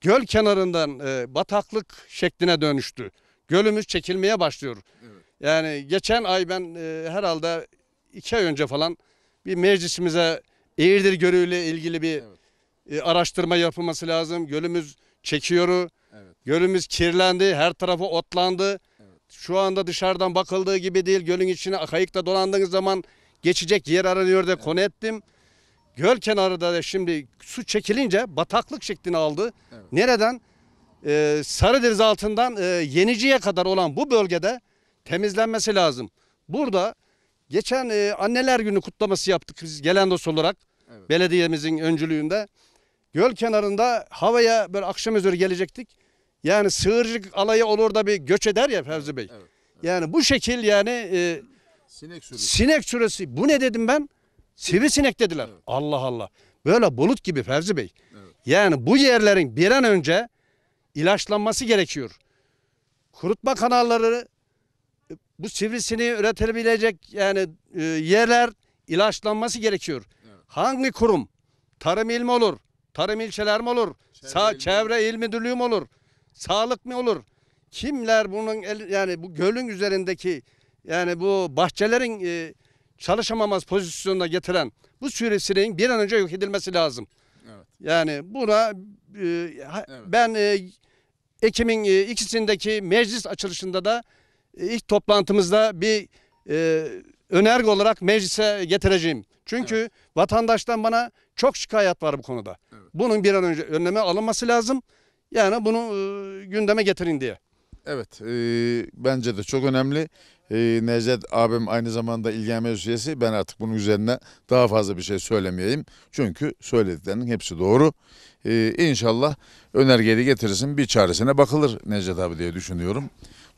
göl kenarından e, bataklık şekline dönüştü. Gölümüz çekilmeye başlıyor. Evet. Yani geçen ay ben e, herhalde iki ay önce falan bir meclisimize Eğirdir Gölü'yle ilgili bir evet. e, araştırma yapılması lazım. Gölümüz çekiyoru. Evet. Gölümüz kirlendi, her tarafı otlandı. Şu anda dışarıdan bakıldığı gibi değil. Gölün içine kayıkta dolandığınız zaman geçecek yer aranıyor da konu ettim. Göl kenarı da şimdi su çekilince bataklık şeklini aldı. Evet. Nereden? Ee, Sarıdeniz altından e, Yenici'ye kadar olan bu bölgede temizlenmesi lazım. Burada geçen e, anneler günü kutlaması yaptık biz gelen dost olarak evet. belediyemizin öncülüğünde. Göl kenarında havaya böyle akşam üzeri gelecektik. Yani sığırcık alayı olur da bir göç eder ya Fevzi Bey. Evet, evet. Yani bu şekil yani e, sinek, sürüsü. sinek sürüsü. Bu ne dedim ben? Sivrisinek dediler. Evet. Allah Allah. Böyle bulut gibi Fevzi Bey. Evet. Yani bu yerlerin bir an önce ilaçlanması gerekiyor. Kurutma kanalları e, bu sivrisineği üretebilecek yani e, yerler ilaçlanması gerekiyor. Evet. Hangi kurum? Tarım ilmi olur. Tarım ilçeler mi olur? Çevre, Sa ilmi. çevre il müdürlüğü mü olur? Sağlık mı olur? Kimler bunun el, yani bu gölün üzerindeki yani bu bahçelerin e, çalışamamaz pozisyonuna getiren bu süresinin bir an önce yok edilmesi lazım. Evet. Yani buna e, evet. ben e, Ekim'in e, ikisindeki meclis açılışında da e, ilk toplantımızda bir e, önerge olarak meclise getireceğim. Çünkü evet. vatandaştan bana çok şikayet var bu konuda. Evet. Bunun bir an önce önleme alınması lazım. Yani bunu e, gündeme getirin diye. Evet, e, bence de çok önemli. E, Necdet abim aynı zamanda ilgilenmez üyesi. Ben artık bunun üzerine daha fazla bir şey söylemeyeyim. Çünkü söylediklerinin hepsi doğru. E, inşallah önergeyi getirirsin. Bir çaresine bakılır Necdet abi diye düşünüyorum.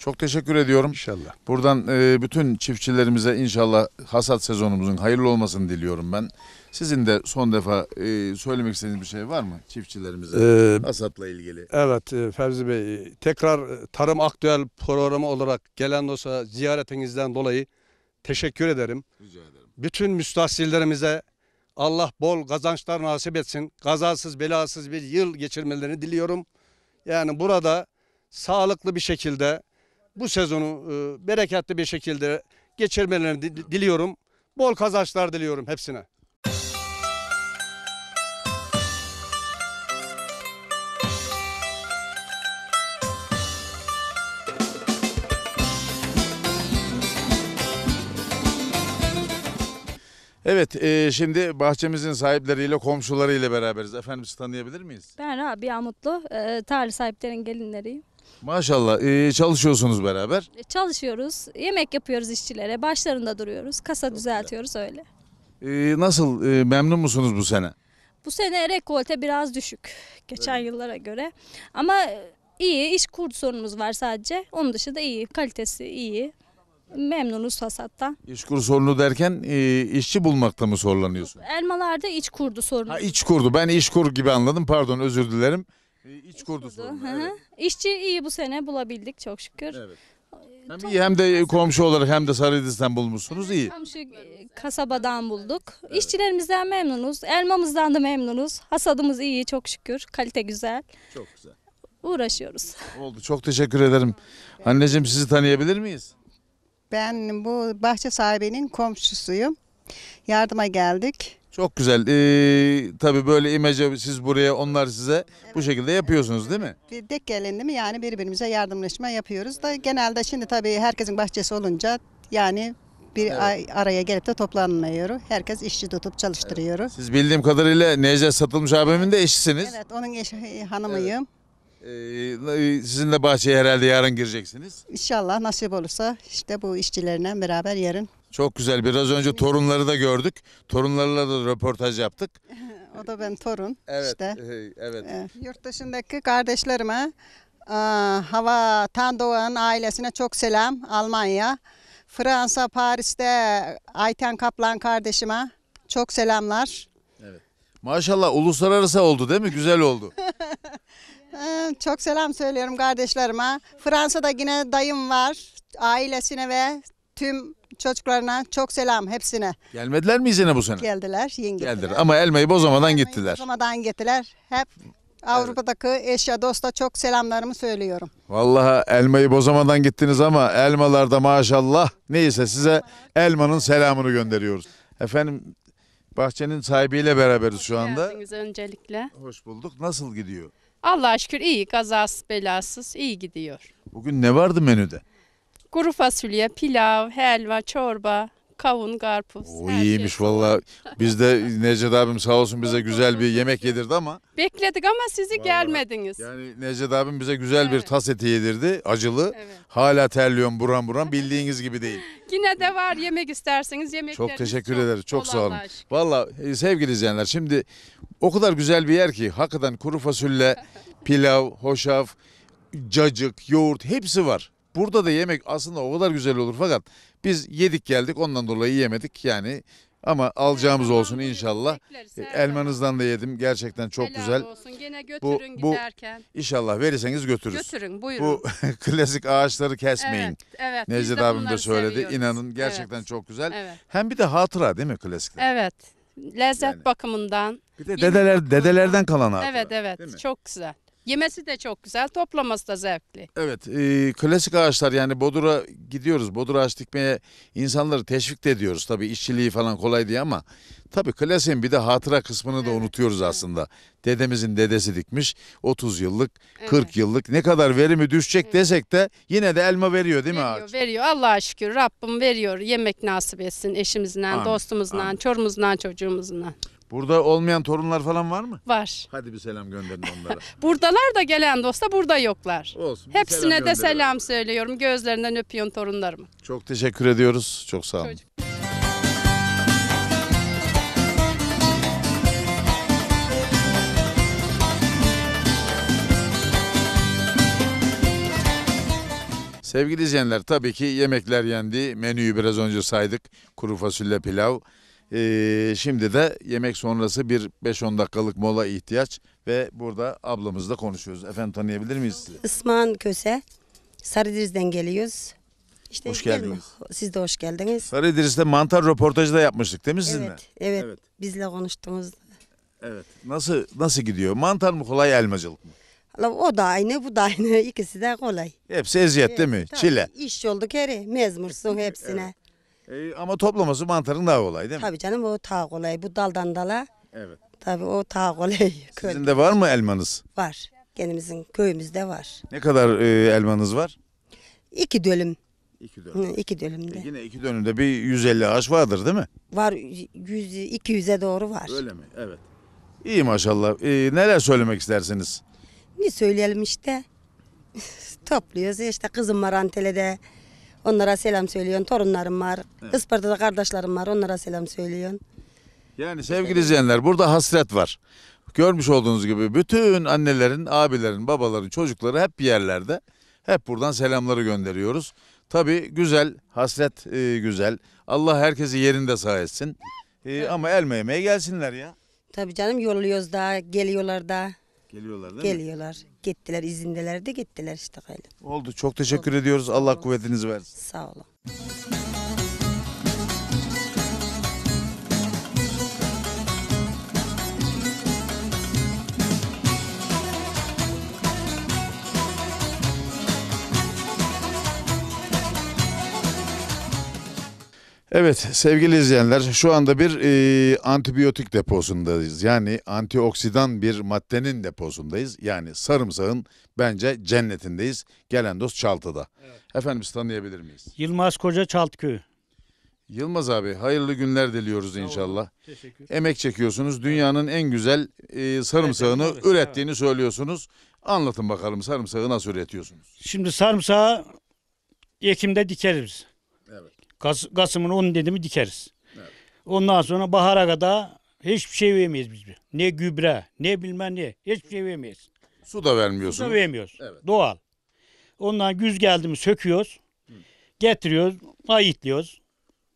Çok teşekkür ediyorum. İnşallah. Buradan e, bütün çiftçilerimize inşallah hasat sezonumuzun hayırlı olmasını diliyorum ben. Sizin de son defa e, söylemek istediğiniz bir şey var mı çiftçilerimize ee, hasatla ilgili? Evet e, Fevzi Bey tekrar e, Tarım Aktüel programı olarak gelen olsa ziyaretinizden dolayı teşekkür ederim. Rica ederim. Bütün müstahsillerimize Allah bol kazançlar nasip etsin. Kazasız belasız bir yıl geçirmelerini diliyorum. Yani burada sağlıklı bir şekilde bu sezonu e, bereketli bir şekilde geçirmelerini diliyorum. Bol kazançlar diliyorum hepsine. Evet, e, şimdi bahçemizin sahipleriyle, komşularıyla beraberiz. Efendim sizi tanıyabilir miyiz? Ben Rabia Mutlu, e, tarih sahiplerin gelinleriyim. Maşallah e, çalışıyorsunuz beraber. E, çalışıyoruz, yemek yapıyoruz işçilere, başlarında duruyoruz, kasa düzeltiyoruz öyle. E, nasıl memnun musunuz bu sene? Bu sene rekolte biraz düşük geçen yıllara göre ama iyi iş kurdu sorunumuz var sadece. Onun dışında iyi, kalitesi iyi. Memnunuz hasattan. İş kur sorunu derken işçi bulmakta mı zorlanıyorsun? Elmalarda iç kurdu sorunu. Ha, iç kurdu ben iş kur gibi anladım pardon özür dilerim. Ee, iç kurdu sorunu. Evet. İşçi iyi bu sene bulabildik çok şükür. Evet. Ee, hem iyi hem de komşu olarak hem de Sarıdiz'den bulmuşsunuz iyi. Komşu e, kasabadan bulduk. İşçilerimizden memnunuz. Elmamızdan da memnunuz. Hasadımız iyi çok şükür. Kalite güzel. Çok güzel. Uğraşıyoruz. Oldu çok teşekkür ederim. Anneciğim sizi tanıyabilir miyiz? Ben bu bahçe sahibinin komşusuyum. Yardıma geldik. Çok güzel. Ee, tabii böyle imece siz buraya onlar size bu şekilde yapıyorsunuz değil mi? Bir dek değil mi yani birbirimize yardımlaşma yapıyoruz da genelde şimdi tabii herkesin bahçesi olunca yani bir ay- araya gelip de toplanmıyor. Herkes işçi tutup çalıştırıyoruz. Siz bildiğim kadarıyla Necdet Satılmış abimin de eşisiniz. Evet onun eşi hanımıyım. Ee, sizin de bahçeye herhalde yarın gireceksiniz. İnşallah nasip olursa işte bu işçilerle beraber yarın. Çok güzel. Biraz önce torunları da gördük. Torunlarla da röportaj yaptık. o da ben torun Evet. işte. E, evet. Ee, Yurt dışındaki kardeşlerime, e, Hava Tandoğan ailesine çok selam Almanya. Fransa, Paris'te Ayten Kaplan kardeşime çok selamlar. Evet. Maşallah uluslararası oldu değil mi? Güzel oldu. Ee, çok selam söylüyorum kardeşlerime. Fransa'da yine dayım var. Ailesine ve tüm çocuklarına çok selam hepsine. Gelmediler mi izine bu sene? Geldiler, yeni Geldiler ama elmayı bozamadan gittiler. Bozamadan gittiler. Hep Avrupa'daki eşya dosta çok selamlarımı söylüyorum. Vallahi elmayı bozamadan gittiniz ama elmalarda maşallah neyse size elmanın selamını gönderiyoruz. Efendim bahçenin sahibiyle beraberiz şu anda. Geldiniz öncelikle. Hoş bulduk. Nasıl gidiyor? Allah'a şükür iyi, kazasız belasız iyi gidiyor. Bugün ne vardı menüde? Kuru fasulye, pilav, helva, çorba, kavun, karpuz. O şey iyiymiş şey. valla. Biz de Necdet abim sağ olsun bize güzel bir yemek yedirdi ama. Bekledik ama sizi Vallahi. gelmediniz. Yani Necdet abim bize güzel evet. bir tas eti yedirdi acılı. Evet. Hala terliyorum buram buram bildiğiniz gibi değil. Yine de var yemek isterseniz yemek. Çok teşekkür çok ederiz. Çok sağ olun. Valla e, sevgili izleyenler şimdi o kadar güzel bir yer ki hakikaten kuru fasulye, pilav, hoşaf, cacık, yoğurt hepsi var. Burada da yemek aslında o kadar güzel olur fakat biz yedik geldik ondan dolayı yemedik yani ama alacağımız olsun inşallah. E, elmanızdan da yedim gerçekten çok Helal güzel. olsun. Gene götürün Bu- bu- giderken. İnşallah verirseniz götürürüz. Götürün buyurun. Bu klasik ağaçları kesmeyin. evet, evet. Necdet abim de söyledi. seviyoruz. İnanın gerçekten Evet, çok güzel. Evet. Hem bir de hatıra değil mi klasikler? Evet. Lezzet Yani- bakımından. Bir de dedeler dedelerden kalan hatıra. evet evet. Çok güzel. Yemesi de çok güzel, toplaması da zevkli. Evet, e, klasik ağaçlar yani Bodur'a gidiyoruz. Bodur ağaç dikmeye insanları teşvik de ediyoruz. Tabii işçiliği falan kolay diye ama tabii klasiğin bir de hatıra kısmını evet, da unutuyoruz aslında. Dedemizin dedesi dikmiş 30 yıllık, evet. 40 yıllık ne kadar verimi düşecek evet. desek de yine de elma veriyor değil mi veriyor, ağaç? Veriyor, Allah'a şükür Rabbim veriyor. Yemek nasip etsin eşimizden, dostumuzdan, Amin. çorumuzdan, çocuğumuzdan. Burada olmayan torunlar falan var mı? Var. Hadi bir selam gönderin onlara. Buradalar da gelen dosta burada yoklar. Olsun. bir Hepsine selam de selam söylüyorum. Gözlerinden öpüyorum torunlarımı. Çok teşekkür ediyoruz. Çok sağ olun. Çocuk- Sevgili izleyenler tabii ki yemekler yendi. Menüyü biraz önce saydık. Kuru fasulye pilav, ee, şimdi de yemek sonrası bir 5-10 dakikalık mola ihtiyaç ve burada ablamızla konuşuyoruz. Efendim tanıyabilir miyiz sizi? Isman Köse, Sarıdriz'den geliyoruz. İşte Hoş gidelim. geldiniz. Siz de hoş geldiniz. Sarıdris'te mantar röportajı da yapmıştık değil mi sizinle? Evet, evet, Evet. Bizle konuştunuz. Evet. Nasıl nasıl gidiyor? Mantar mı kolay elmacılık mı? La O da aynı, bu da aynı. İkisi de kolay. Hepsi eziyet değil mi? Tabii, Çile. İş yolduk heri, mezmursun hepsine. E, ama toplaması mantarın daha kolay değil mi? Tabii canım o daha kolay. Bu daldan dala Evet. tabii o daha kolay. Köy Sizin de var mı elmanız? var. Kendimizin köyümüzde var. Ne kadar e, elmanız var? İki dönüm. İki dönüm. Hı, İki dönümde. E, yine iki dönümde bir 150 ağaç vardır değil mi? Var 100 200'e doğru var. Öyle mi? Evet. İyi maşallah. E, neler söylemek istersiniz? Ne söyleyelim işte. Topluyoruz işte kızım var Antalya'da. Onlara selam söylüyorsun. Torunlarım var. Evet. Isparta'da kardeşlerim var. Onlara selam söylüyorsun. Yani sevgili izleyenler burada hasret var. Görmüş olduğunuz gibi bütün annelerin, abilerin, babaların, çocukları hep bir yerlerde. Hep buradan selamları gönderiyoruz. Tabi güzel, hasret e, güzel. Allah herkesi yerinde sağ etsin. E, Ama elme yemeye gelsinler ya. Tabii canım yolluyoruz da, geliyorlar da. Geliyorlar değil mi? Geliyorlar gittiler izindeler de gittiler işte gayrı. Oldu. Çok teşekkür ediyoruz. Allah kuvvetinizi versin. Sağ olun. Evet sevgili izleyenler şu anda bir e, antibiyotik deposundayız. Yani antioksidan bir maddenin deposundayız. Yani sarımsağın bence cennetindeyiz. Gelen dost Çaltı'da. Evet. Efendim siz tanıyabilir miyiz? Yılmaz Koca Çaltköy. Yılmaz abi hayırlı günler diliyoruz inşallah. Teşekkür. Emek çekiyorsunuz. Dünyanın en güzel e, sarımsağını evet, evet. ürettiğini söylüyorsunuz. Anlatın bakalım sarımsağı nasıl üretiyorsunuz? Şimdi sarımsağı Ekim'de dikeriz. Kas, Kasım'ın 10 dedimi dikeriz. Evet. Ondan sonra bahara kadar hiçbir şey vermeyiz biz. Ne gübre, ne bilmem ne. Hiçbir şey vermeyiz. Su da vermiyorsunuz. Su da vermiyoruz. Evet. Doğal. Ondan güz geldi mi söküyoruz. Hı. Getiriyoruz, ayıtlıyoruz.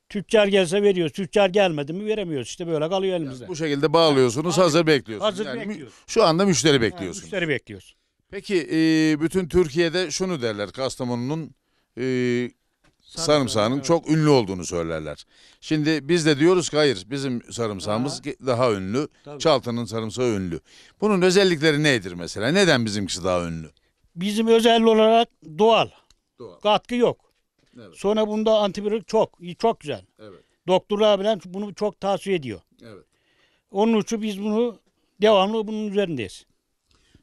Tüccar gelse veriyoruz. Tüccar gelmedi mi veremiyoruz. İşte böyle kalıyor elimizde. Yani bu şekilde bağlıyorsunuz, hazır bekliyorsunuz. Hazır yani bekliyoruz. Şu anda müşteri bekliyorsunuz. Yani müşteri bekliyoruz. Peki e, bütün Türkiye'de şunu derler Kastamonu'nun e, sarımsağının çok ünlü olduğunu söylerler. Şimdi biz de diyoruz ki hayır bizim sarımsağımız daha, daha ünlü. Tabii. Çaltının sarımsağı ünlü. Bunun özellikleri nedir mesela? Neden bizimkisi daha ünlü? Bizim özel olarak doğal. doğal. Katkı yok. Evet. Sonra bunda antibiyotik çok. Çok güzel. Evet. Doktorlar bile bunu çok tavsiye ediyor. Evet. Onun için biz bunu devamlı bunun üzerindeyiz.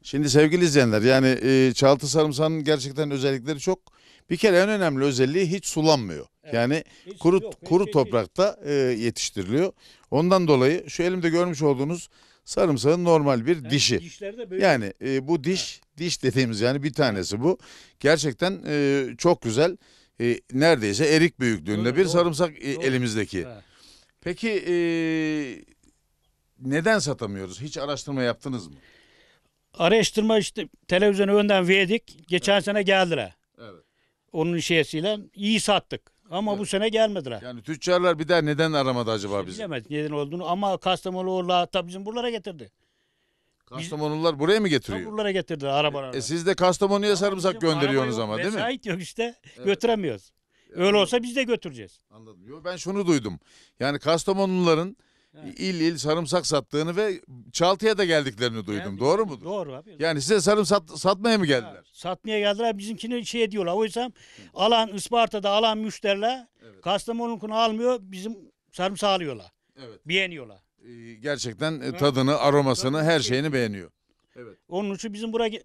Şimdi sevgili izleyenler yani e, çaltı sarımsağının gerçekten özellikleri çok. Bir kere en önemli özelliği hiç sulanmıyor. Evet. Yani hiç kuru yok, kuru toprakta e, yetiştiriliyor. Ondan dolayı şu elimde görmüş olduğunuz sarımsağın normal bir yani dişi. Böyle... Yani e, bu diş, ha. diş dediğimiz yani bir tanesi bu. Gerçekten e, çok güzel. E, neredeyse erik büyüklüğünde doğru, bir doğru. sarımsak e, doğru. elimizdeki. Ha. Peki e, neden satamıyoruz? Hiç araştırma yaptınız mı? Araştırma işte televizyonu önden verdik. Geçen evet. sene geldiler. Onun şeysiyle iyi sattık. Ama bu sene gelmediler. Yani tüccarlar bir daha neden aramadı acaba bizi? Bilemez neden olduğunu ama Kastamonu'la tabii bizim buralara getirdi. Kastamonulular buraya mı getiriyor? Buralara getirdi araba e, e siz de Kastamonu'ya sarımsak gönderiyorsunuz ama değil mi? Vesait yok işte. Götüremiyoruz. Öyle olsa biz de götüreceğiz. Anladım. Yo, ben şunu duydum. Yani Kastamonuluların Evet. İl il sarımsak sattığını ve Çaltı'ya da geldiklerini duydum. Geldik. Doğru mu? Doğru abi. Yani size sarımsak sat, satmaya mı geldiler? Evet. Satmaya geldiler. Bizimkini şey diyorlar. Oysa alan Isparta'da alan müşteriler evet. Kastamonu'nun almıyor. Bizim sarımsağı alıyorlar. Evet. Beğeniyorlar. Ee, gerçekten e, evet. tadını, aromasını, her şey. şeyini beğeniyor. Evet. Onun için bizim buraya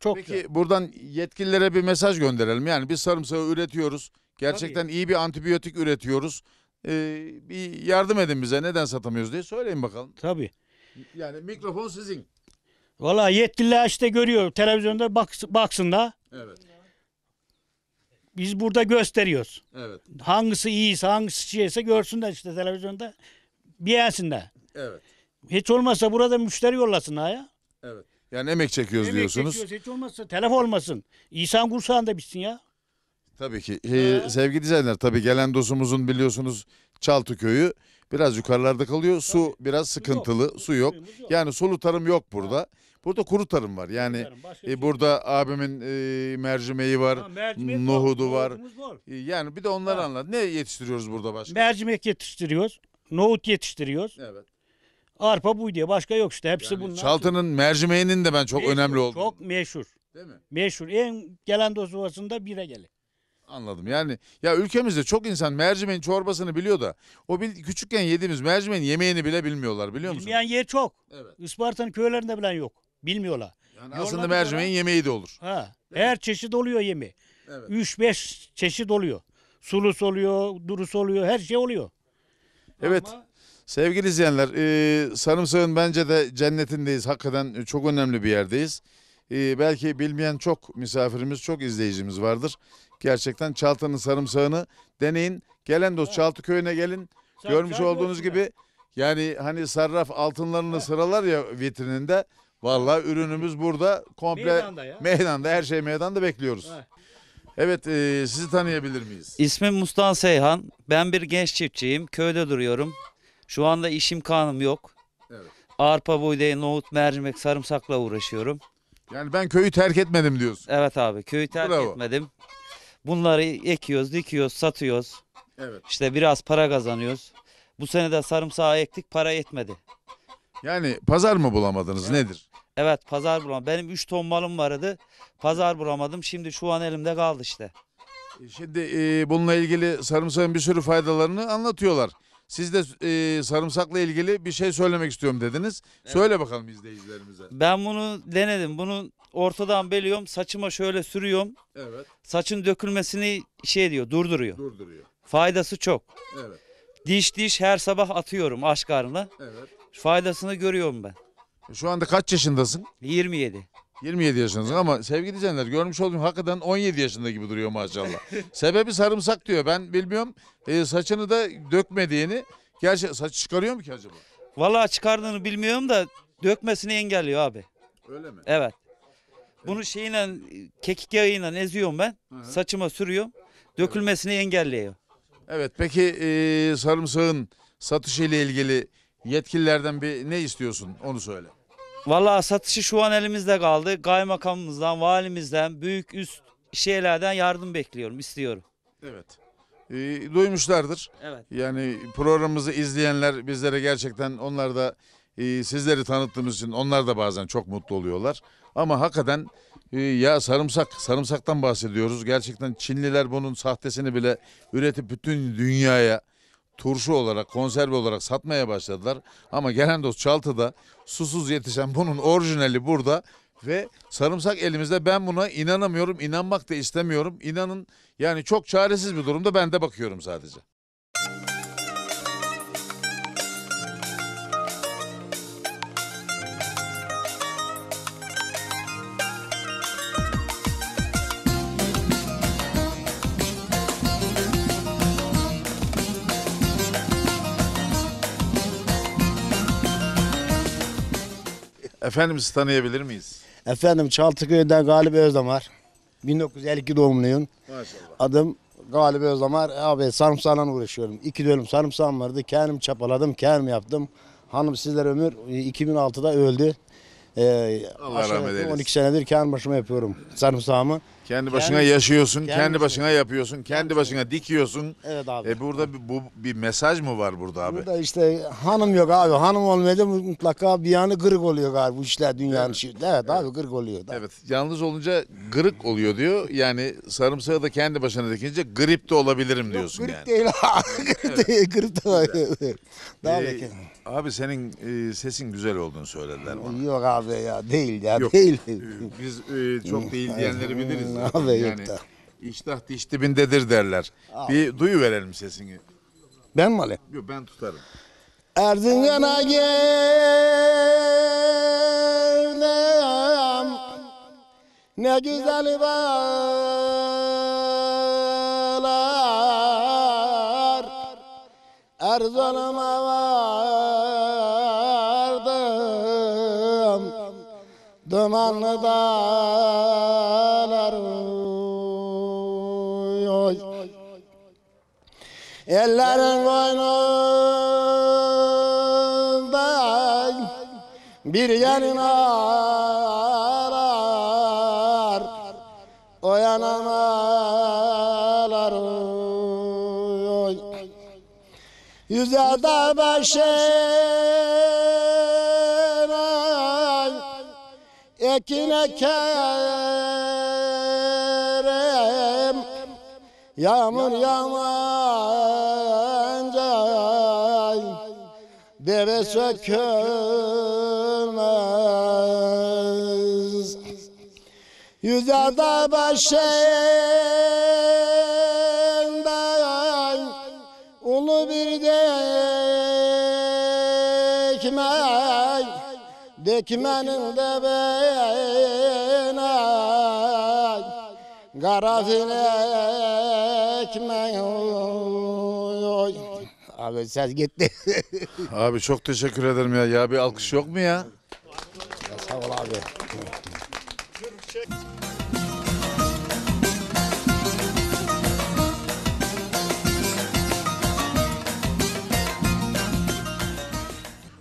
çok Peki güzel. buradan yetkililere bir mesaj gönderelim. Yani biz sarımsağı üretiyoruz. Gerçekten Tabii. iyi bir antibiyotik üretiyoruz. Ee, bir yardım edin bize neden satamıyoruz diye söyleyin bakalım. Tabii. Yani mikrofon sizin. Valla yetkililer işte görüyor televizyonda bak, baksın da Evet. biz burada gösteriyoruz. Evet. Hangisi iyiyse hangisi şeyse de işte televizyonda beğensinler. Evet. Hiç olmazsa burada müşteri yollasınlar ya. Yani emek çekiyoruz Emek diyorsunuz. çekiyoruz, Hiç olmazsa telef olmasın. İnsan kursağında bitsin ya. Tabii ki. Ee, sevgili izleyenler tabii gelen dostumuzun biliyorsunuz Çaltı köyü biraz yukarılarda kalıyor. Su Tabii. biraz sıkıntılı. Yok. Su yok. yok. Yani sulu tarım yok burada. Ha. Burada kuru tarım var. Yani e, şey burada abimin e, mercimeği var, Ha, mercimek nohudu var. nohutumuz E, Yani bir de onları anlat. Ne yetiştiriyoruz burada başka? Mercimek yetiştiriyoruz. Nohut yetiştiriyoruz. Evet. Arpa bu diye. başka yok işte. Hepsi Yani bunlar. Çaltı'nın mercimeğinin de ben çok Meşhur, önemli olduğunu. Çok meşhur. Değil mi? Meşhur. En gelen dozuvasında bire gelir. Anladım. Yani ya ülkemizde çok insan mercimeğin çorbasını biliyor da o bil, küçükken yediğimiz mercimeğin yemeğini bile bilmiyorlar biliyor musun? Bilmeyen yer çok. Evet. Isparta'nın köylerinde bilen yok. Bilmiyorlar. Yani Yormadık aslında mercimeğin yemeği de olur. Ha. Değil Her çeşit oluyor yemeği. Evet. 3-5 çeşit oluyor. Sulus oluyor, durus oluyor, her şey oluyor. Evet. Ama... Sevgili izleyenler, e, sarımsağın bence de cennetindeyiz. Hakikaten e, çok önemli bir yerdeyiz e, belki bilmeyen çok misafirimiz, çok izleyicimiz vardır. Gerçekten çaltanın sarımsağını deneyin. Gelen dost Çaltı köyüne gelin. Sen- Görmüş olduğunuz görsünler. gibi yani hani sarraf altınlarını sıralar ya vitrininde. Vallahi ürünümüz burada komple Meydanda ya. meydanda, her şey meydanda bekliyoruz. Evet. Evet e, sizi tanıyabilir miyiz? İsmim Mustafa Seyhan. Ben bir genç çiftçiyim. Köyde duruyorum. Şu anda işim kanım yok. Evet. Arpa, buğday, nohut, mercimek, sarımsakla uğraşıyorum. Yani ben köyü terk etmedim diyorsun. Evet abi köyü terk Bravo. etmedim. Bunları ekiyoruz, dikiyoruz, satıyoruz. Evet. İşte biraz para kazanıyoruz. Bu sene de sarımsağı ektik para yetmedi. Yani pazar mı bulamadınız nedir? Evet pazar bulamadım. Benim 3 ton malım vardı. Pazar bulamadım. Şimdi şu an elimde kaldı işte. E, şimdi e, bununla ilgili sarımsağın bir sürü faydalarını anlatıyorlar. Siz de e, sarımsakla ilgili bir şey söylemek istiyorum dediniz. Evet. Söyle bakalım izleyicilerimize. Ben bunu denedim. Bunu ortadan beliyorum. Saçıma şöyle sürüyorum. Evet. Saçın dökülmesini şey diyor, durduruyor. Durduruyor. Faydası çok. Evet. Diş diş her sabah atıyorum aşk karnına. Evet. Faydasını görüyorum ben. E, şu anda kaç yaşındasın? 27. 27 yaşındasın ama sevgili izleyenler görmüş olduğum hakikaten 17 yaşında gibi duruyor maşallah. Sebebi sarımsak diyor ben bilmiyorum. E, saçını da dökmediğini. Gerçi saç çıkarıyor mu ki acaba? Vallahi çıkardığını bilmiyorum da dökmesini engelliyor abi. Öyle mi? Evet. Bunu şeyle kekik yağıyla eziyorum ben. Saçıma sürüyorum. Dökülmesini engelliyor. Evet peki e, sarımsağın satışı ile ilgili yetkililerden bir ne istiyorsun onu söyle. Valla satışı şu an elimizde kaldı. Kaymakamımızdan, valimizden, büyük üst şeylerden yardım bekliyorum, istiyorum. Evet. E, duymuşlardır. Evet. Yani programımızı izleyenler bizlere gerçekten onlar da e, sizleri tanıttığımız için onlar da bazen çok mutlu oluyorlar. Ama hakikaten e, ya sarımsak, sarımsaktan bahsediyoruz. Gerçekten Çinliler bunun sahtesini bile üretip bütün dünyaya turşu olarak, konserve olarak satmaya başladılar. Ama gelen dost Çaltı'da susuz yetişen bunun orijinali burada ve sarımsak elimizde ben buna inanamıyorum, inanmak da istemiyorum. İnanın yani çok çaresiz bir durumda ben de bakıyorum sadece. Efendim sizi tanıyabilir miyiz? Efendim Çaltıköy'den Galip Özdamar. 1952 doğumluyum. Maşallah. Adım Galip Özdamar. E, abi sarımsağla uğraşıyorum. İki dönüm sarımsağım vardı. Kendim çapaladım, kendim yaptım. Hanım sizler ömür 2006'da e, öldü. Ee, Allah aşağı rahmet eylesin. 12 senedir kendi başıma yapıyorum sarımsağımı. Kendi başına Kendi- yaşıyorsun, kendi, kendi başına yapıyorsun, kendi başına dikiyorsun. Evet abi. E burada bir, bu bir mesaj mı var burada abi? Burada işte hanım yok abi. Hanım olmayınca mutlaka bir yanı kırık oluyor galiba bu işler dünyanın işi. Evet, abi kırık oluyor. da. Evet, yalnız olunca gırık oluyor diyor. Yani sarımsağı da kendi başına dikince grip de olabilirim diyorsun Grip yani. değil abi. grip değil. grip değil. Daha Ee, abi senin e, sesin güzel olduğunu söylediler bana. Yok abi ya değil ya Yok. değil. E, biz e, çok değil diyenleri biliriz abi yok da. İştah diş dibindedir derler. Abi. Bir duyu verelim sesini. Ben mi alayım? Yok ben tutarım. Erzincan'a gel Ne güzel bağlar Erzurum'a vardım Dumanlı dağlar Ellerin koynunda bir yerin ağlar O yanan ağlar Yüze de başına ekin ekerim Yağmur yağmur yere sökülmez Yüzada başından Ulu bir dekme Dikmenin de beyne Kara filek mevzu Abi ses gitti. abi çok teşekkür ederim ya. Ya bir alkış yok mu ya? ya sağ ol abi.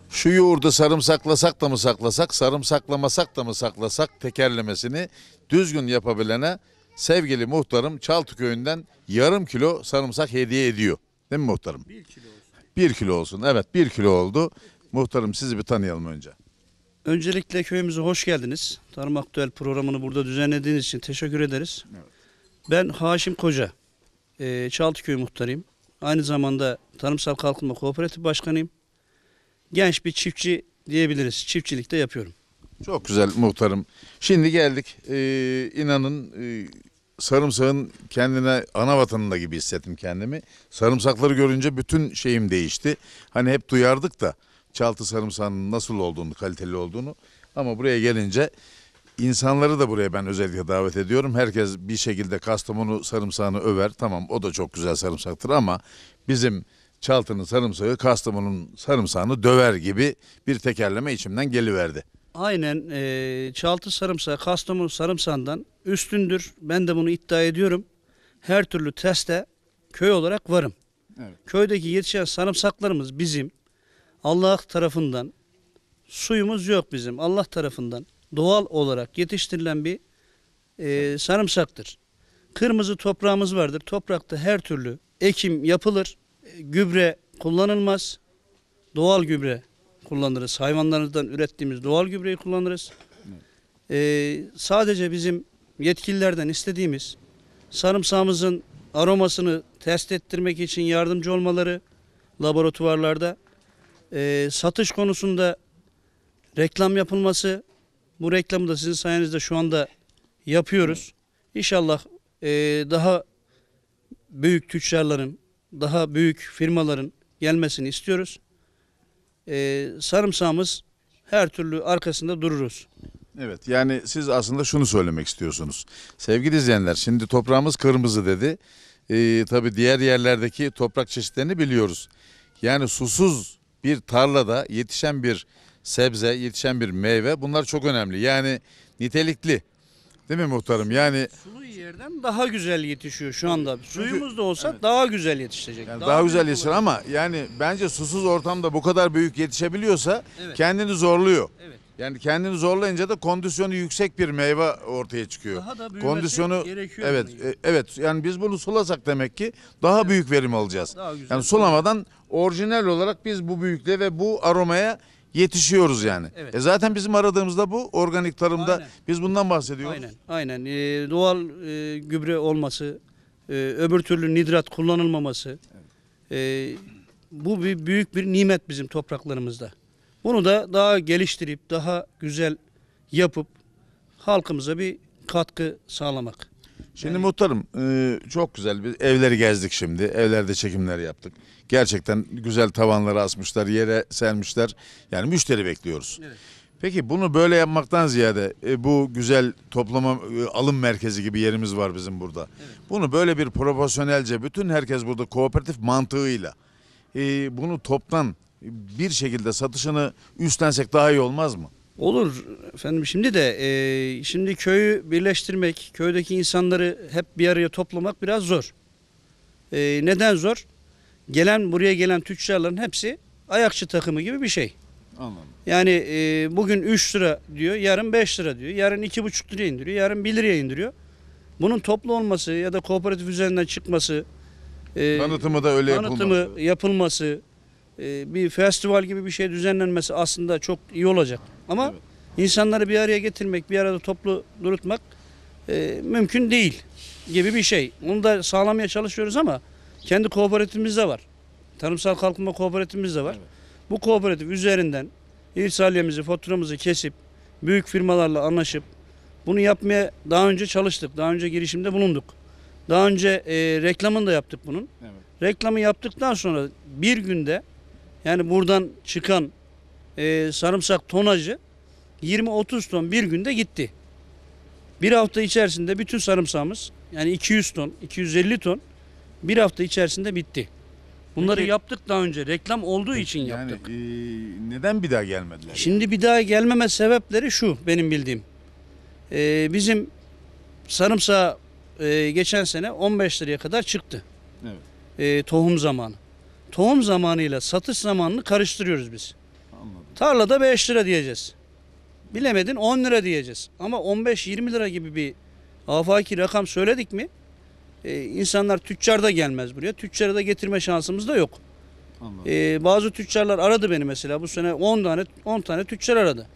Şu yoğurdu sarımsaklasak da mı saklasak, sarımsaklamasak da mı saklasak tekerlemesini düzgün yapabilene sevgili muhtarım Çaltı köyünden yarım kilo sarımsak hediye ediyor. Değil mi muhtarım? Bir kilo olsun. Bir kilo olsun. Evet bir kilo oldu. Muhtarım sizi bir tanıyalım önce. Öncelikle köyümüze hoş geldiniz. Tarım Aktüel programını burada düzenlediğiniz için teşekkür ederiz. Evet. Ben Haşim Koca, Çaltı e, Çaltıköy muhtarıyım. Aynı zamanda Tarımsal Kalkınma Kooperatif Başkanıyım. Genç bir çiftçi diyebiliriz. Çiftçilikte yapıyorum. Çok güzel muhtarım. Şimdi geldik. Ee, inanın e, sarımsağın kendine ana vatanında gibi hissettim kendimi. Sarımsakları görünce bütün şeyim değişti. Hani hep duyardık da çaltı sarımsağının nasıl olduğunu, kaliteli olduğunu. Ama buraya gelince insanları da buraya ben özellikle davet ediyorum. Herkes bir şekilde Kastamonu sarımsağını över. Tamam o da çok güzel sarımsaktır ama bizim Çaltının sarımsağı Kastamonu'nun sarımsağını döver gibi bir tekerleme içimden geliverdi. Aynen e, çaltı sarımsağı Kastamonu sarımsağından üstündür. Ben de bunu iddia ediyorum. Her türlü teste köy olarak varım. Evet. Köydeki yetişen sarımsaklarımız bizim. Allah tarafından suyumuz yok bizim. Allah tarafından doğal olarak yetiştirilen bir e, sarımsaktır. Kırmızı toprağımız vardır. Toprakta her türlü ekim yapılır. E, gübre kullanılmaz. Doğal gübre kullanırız. hayvanlarımızdan ürettiğimiz doğal gübreyi kullanırız. Ee, sadece bizim yetkililerden istediğimiz sarımsağımızın aromasını test ettirmek için yardımcı olmaları laboratuvarlarda e, satış konusunda reklam yapılması bu reklamı da sizin sayenizde şu anda yapıyoruz. İnşallah e, daha büyük tüccarların, daha büyük firmaların gelmesini istiyoruz e, sarımsağımız her türlü arkasında dururuz. Evet yani siz aslında şunu söylemek istiyorsunuz. Sevgili izleyenler şimdi toprağımız kırmızı dedi. Ee, tabii diğer yerlerdeki toprak çeşitlerini biliyoruz. Yani susuz bir tarlada yetişen bir sebze, yetişen bir meyve bunlar çok önemli. Yani nitelikli Değil mi muhtarım? Yani Sulu yerden daha güzel yetişiyor şu anda. Suyumuz da olsa daha güzel yetişecek. yani daha, güzel yetişir ama yani bence susuz ortamda bu kadar büyük yetişebiliyorsa Evet. kendini zorluyor. Evet. Yani kendini zorlayınca da kondisyonu yüksek bir meyve ortaya çıkıyor. Daha da büyümesi kondisyonu gerekiyor Evet, e, evet. Yani biz bunu sulasak demek ki daha büyük verim alacağız. Daha güzel. Yani sulamadan orijinal olarak biz bu büyüklüğe ve bu aromaya yetişiyoruz yani. Evet. E zaten bizim aradığımız da bu organik tarımda Aynen. biz bundan bahsediyoruz. Aynen. Aynen. Ee, doğal e, gübre olması, e, öbür türlü nidrat kullanılmaması. Evet. E, bu bir büyük bir nimet bizim topraklarımızda. Bunu da daha geliştirip daha güzel yapıp halkımıza bir katkı sağlamak. Şimdi yani... muhtarım e, çok güzel bir evleri gezdik şimdi. Evlerde çekimler yaptık. Gerçekten güzel tavanları asmışlar, yere sermişler. Yani müşteri bekliyoruz. Evet. Peki bunu böyle yapmaktan ziyade e, bu güzel toplama e, alım merkezi gibi yerimiz var bizim burada. Evet. Bunu böyle bir profesyonelce bütün herkes burada kooperatif mantığıyla e, bunu toptan bir şekilde satışını üstlensek daha iyi olmaz mı? Olur efendim şimdi de e, şimdi köyü birleştirmek, köydeki insanları hep bir araya toplamak biraz zor. E, neden zor? gelen buraya gelen tüccarların hepsi ayakçı takımı gibi bir şey. Anladım. Yani e, bugün 3 lira diyor, yarın 5 lira diyor, yarın 2,5 liraya indiriyor, yarın 1 liraya indiriyor. Bunun toplu olması ya da kooperatif üzerinden çıkması, e, Tanıtımı da öyle tanıtımı yapılması. yapılması, e, bir festival gibi bir şey düzenlenmesi aslında çok iyi olacak. Ama Evet. insanları bir araya getirmek, bir arada toplu durutmak e, mümkün değil gibi bir şey. Onu da sağlamaya çalışıyoruz ama kendi kooperatifimiz de var. Tarımsal Kalkınma Kooperatifimiz de var. Evet. Bu kooperatif üzerinden irsaliyemizi, faturamızı kesip büyük firmalarla anlaşıp bunu yapmaya daha önce çalıştık. Daha önce girişimde bulunduk. Daha önce e, reklamını da yaptık bunun. Evet. Reklamı yaptıktan sonra bir günde yani buradan çıkan e, sarımsak tonajı 20-30 ton bir günde gitti. Bir hafta içerisinde bütün sarımsağımız yani 200 ton, 250 ton bir hafta içerisinde bitti. Bunları Peki- yaptık daha önce. Reklam olduğu için Yani yaptık. e, neden bir daha gelmediler? Şimdi bir daha gelmeme sebepleri şu benim bildiğim. Ee, bizim sarımsağı e, geçen sene 15 liraya kadar çıktı. Evet. Ee, tohum zamanı. Tohum zamanıyla satış zamanını karıştırıyoruz biz. Anladım. Tarlada 5 lira diyeceğiz. Bilemedin 10 lira diyeceğiz. Ama 15-20 lira gibi bir afaki rakam söyledik mi ee, insanlar tüccar da gelmez buraya. Tüccarı da getirme şansımız da yok. Anladım. E, bazı tüccarlar aradı beni mesela bu sene 10 tane 10 tane tüccar aradı.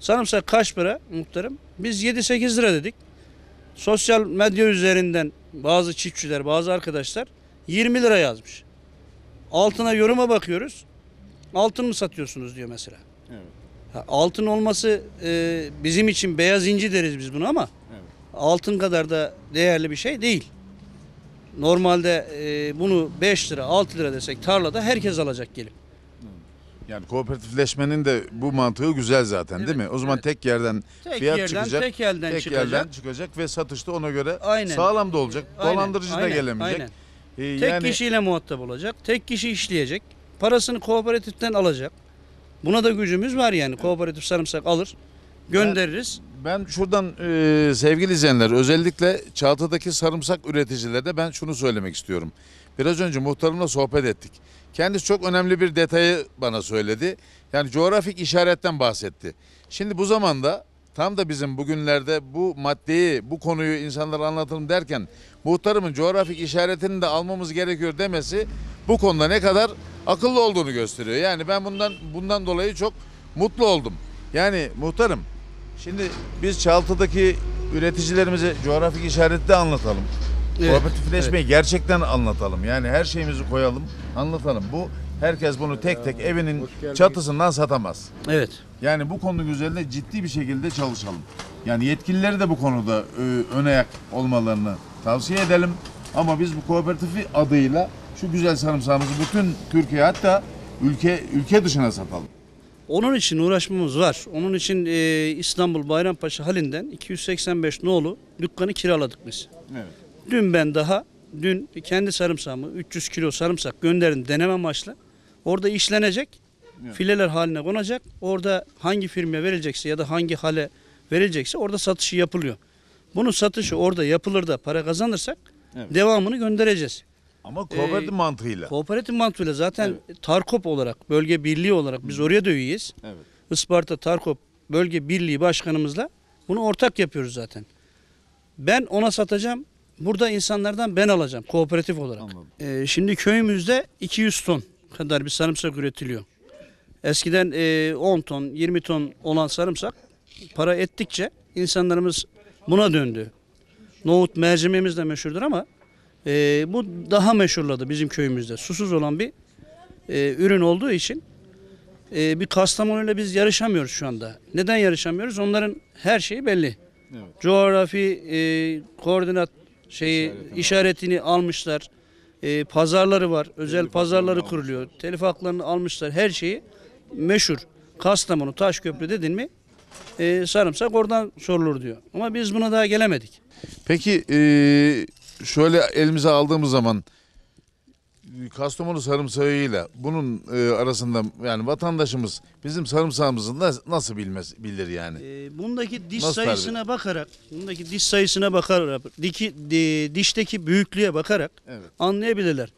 Sarımsak kaç para muhtarım? Biz 7-8 lira dedik. Sosyal medya üzerinden bazı çiftçiler, bazı arkadaşlar 20 lira yazmış. Altına yoruma bakıyoruz. Altın mı satıyorsunuz diyor mesela. Evet. altın olması e, bizim için beyaz inci deriz biz bunu ama evet. altın kadar da değerli bir şey değil. Normalde e, bunu 5 lira 6 lira desek tarlada herkes alacak gelip. Yani kooperatifleşmenin de bu mantığı güzel zaten değil mi? O zaman evet. tek yerden Tek fiyat yerden, çıkacak. tek elden çıkacak. elden çıkacak ve satışta ona göre Aynen. sağlam da olacak. Aynen, Dolandırıcı da gelemeyecek. aynen. Ee, Tek yani kişiyle muhatap olacak. Tek kişi işleyecek. Parasını kooperatiften alacak. Buna da gücümüz var yani. Kooperatif sarımsak alır. Göndeririz. Ben şuradan e, sevgili izleyenler özellikle Çağatay'daki sarımsak üreticilerde ben şunu söylemek istiyorum. Biraz önce muhtarımla sohbet ettik. Kendisi çok önemli bir detayı bana söyledi. Yani coğrafik işaretten bahsetti. Şimdi bu zamanda tam da bizim bugünlerde bu maddeyi, bu konuyu insanlara anlatalım derken muhtarımın coğrafik işaretini de almamız gerekiyor demesi bu konuda ne kadar akıllı olduğunu gösteriyor. Yani ben bundan bundan dolayı çok mutlu oldum. Yani muhtarım Şimdi biz Çaltı'daki üreticilerimize coğrafik işareti anlatalım. Evet, Kooperatifleşmeyi evet. gerçekten anlatalım. Yani her şeyimizi koyalım, anlatalım. Bu herkes bunu tek tek evinin çatısından satamaz. Evet. Yani bu konunun üzerinde ciddi bir şekilde çalışalım. Yani yetkilileri de bu konuda e, öne yak olmalarını tavsiye edelim. Ama biz bu kooperatifi adıyla şu güzel sarımsağımızı bütün Türkiye hatta ülke ülke dışına satalım. Onun için uğraşmamız var. Onun için e, İstanbul Bayrampaşa halinden 285 nolu dükkanı kiraladık biz. Evet. Dün ben daha dün kendi sarımsağımı 300 kilo sarımsak gönderdim deneme amaçlı. Orada işlenecek. Evet. Fileler haline konacak. Orada hangi firmaya verilecekse ya da hangi hale verilecekse orada satışı yapılıyor. Bunun satışı orada yapılır da para kazanırsak evet. devamını göndereceğiz. Ama ee, kooperatif mantığıyla. Kooperatif mantığıyla zaten Tarkop olarak, bölge birliği olarak biz oraya da üyeyiz. Evet. Isparta Tarkop Bölge Birliği Başkanımızla bunu ortak yapıyoruz zaten. Ben ona satacağım. Burada insanlardan ben alacağım kooperatif olarak. Ee, şimdi köyümüzde 200 ton kadar bir sarımsak üretiliyor. Eskiden e, 10 ton, 20 ton olan sarımsak para ettikçe insanlarımız buna döndü. Nohut mercimeğimiz de meşhurdur ama e, bu daha meşhurladı bizim köyümüzde. Susuz olan bir e, ürün olduğu için e, bir ile biz yarışamıyoruz şu anda. Neden yarışamıyoruz? Onların her şeyi belli. Evet. Coğrafi e, koordinat şeyi İşaretini işaretini almışlar. E, pazarları var. Özel Telif pazarları haklarını kuruluyor. Telif haklarını almışlar. Her şeyi meşhur. Kastamonu Taşköprü dedin mi? E, sarımsak oradan sorulur diyor. Ama biz buna daha gelemedik. Peki e, şöyle elimize aldığımız zaman Kastamonu sarımsağıyla bunun e, arasında yani vatandaşımız bizim sarımsağımızı da nasıl bilmez bilir yani? E, bundaki diş nasıl sayısına tarif? bakarak, bundaki diş sayısına bakarak, diki, di, dişteki büyüklüğe bakarak evet. anlayabilirler.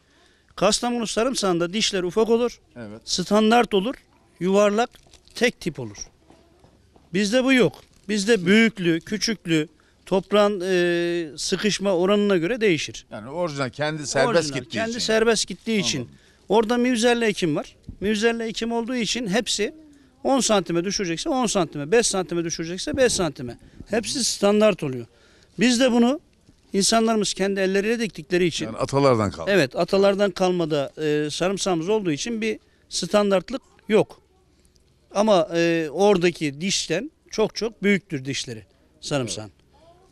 Kastamonu sarımsağında dişler ufak olur, evet. standart olur, yuvarlak, tek tip olur. Bizde bu yok. Bizde büyüklü, küçüklü, toprağın e, sıkışma oranına göre değişir. Yani orijinal kendi serbest Orijinal, gittiği kendi için. serbest gittiği için. Anladım. Orada müzerle ekim var. Müzerle ekim olduğu için hepsi 10 santime düşürecekse 10 santime, 5 santime düşürecekse 5 santime. Hepsi standart oluyor. Biz de bunu insanlarımız kendi elleriyle diktikleri için. Yani atalardan kaldı. Evet atalardan kalmada e, sarımsağımız olduğu için bir standartlık yok. Ama e, oradaki dişten çok çok büyüktür dişleri sarımsağın.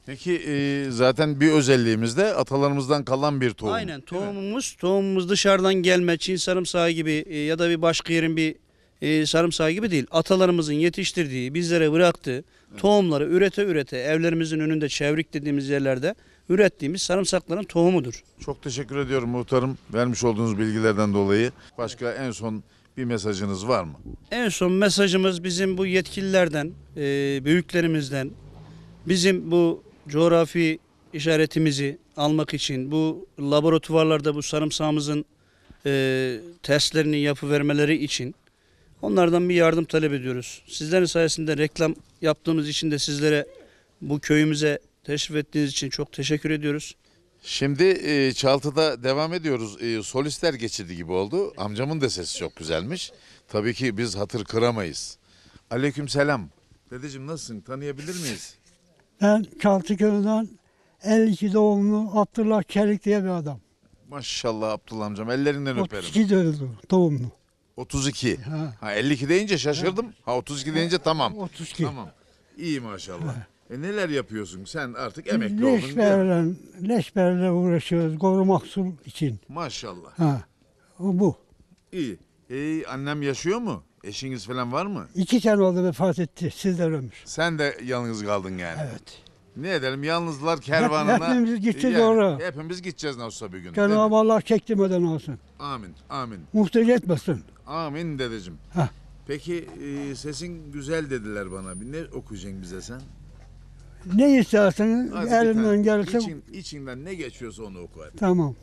Peki e, zaten bir özelliğimiz de atalarımızdan kalan bir tohum. Aynen tohumumuz, tohumumuz dışarıdan gelme Çin sarımsağı gibi e, ya da bir başka yerin bir e, sarımsağı gibi değil. Atalarımızın yetiştirdiği, bizlere bıraktığı tohumları ürete ürete evlerimizin önünde çevrik dediğimiz yerlerde ürettiğimiz sarımsakların tohumudur. Çok teşekkür ediyorum muhtarım vermiş olduğunuz bilgilerden dolayı. Başka en son bir mesajınız var mı? En son mesajımız bizim bu yetkililerden, e, büyüklerimizden, bizim bu coğrafi işaretimizi almak için bu laboratuvarlarda bu sarımsağımızın e, testlerini yapıvermeleri için onlardan bir yardım talep ediyoruz. Sizlerin sayesinde reklam yaptığımız için de sizlere bu köyümüze teşrif ettiğiniz için çok teşekkür ediyoruz. Şimdi e, Çaltı'da devam ediyoruz. E, solistler geçirdi gibi oldu. Amcamın da sesi çok güzelmiş. Tabii ki biz hatır kıramayız. Aleyküm selam. Dedeciğim nasılsın? Tanıyabilir miyiz? Ben Kartıköy'den 52 doğumlu Abdullah Kerik diye bir adam. Maşallah Abdullah amcam ellerinden öperim. 32 doğumlu. doğumlu. 32. Ha. ha 52 deyince şaşırdım. Ha 32 deyince tamam. 32. Tamam. İyi maşallah. Ha. E neler yapıyorsun? Sen artık emekli oldun. Leşberle, leşberle uğraşıyoruz korumak mahsul için. Maşallah. Ha. Bu. İyi. E, annem yaşıyor mu? Eşiniz falan var mı? İki tane oldu vefat etti. Sizler ömür. Sen de yalnız kaldın yani. Evet. Ne edelim yalnızlar kervanına. hepimiz gideceğiz doğru. Hepimiz gideceğiz nasılsa bir gün. değil mi? Cenab-ı Allah çektirmeden olsun. Amin, amin. Muhtaç etmesin. Amin dedeciğim. Heh. Peki e, sesin güzel dediler bana. Ne okuyacaksın bize sen? Ne isterseniz Hadi bir tane. gelirse İçin, içinden ne geçiyorsa onu oku hadi. tamam.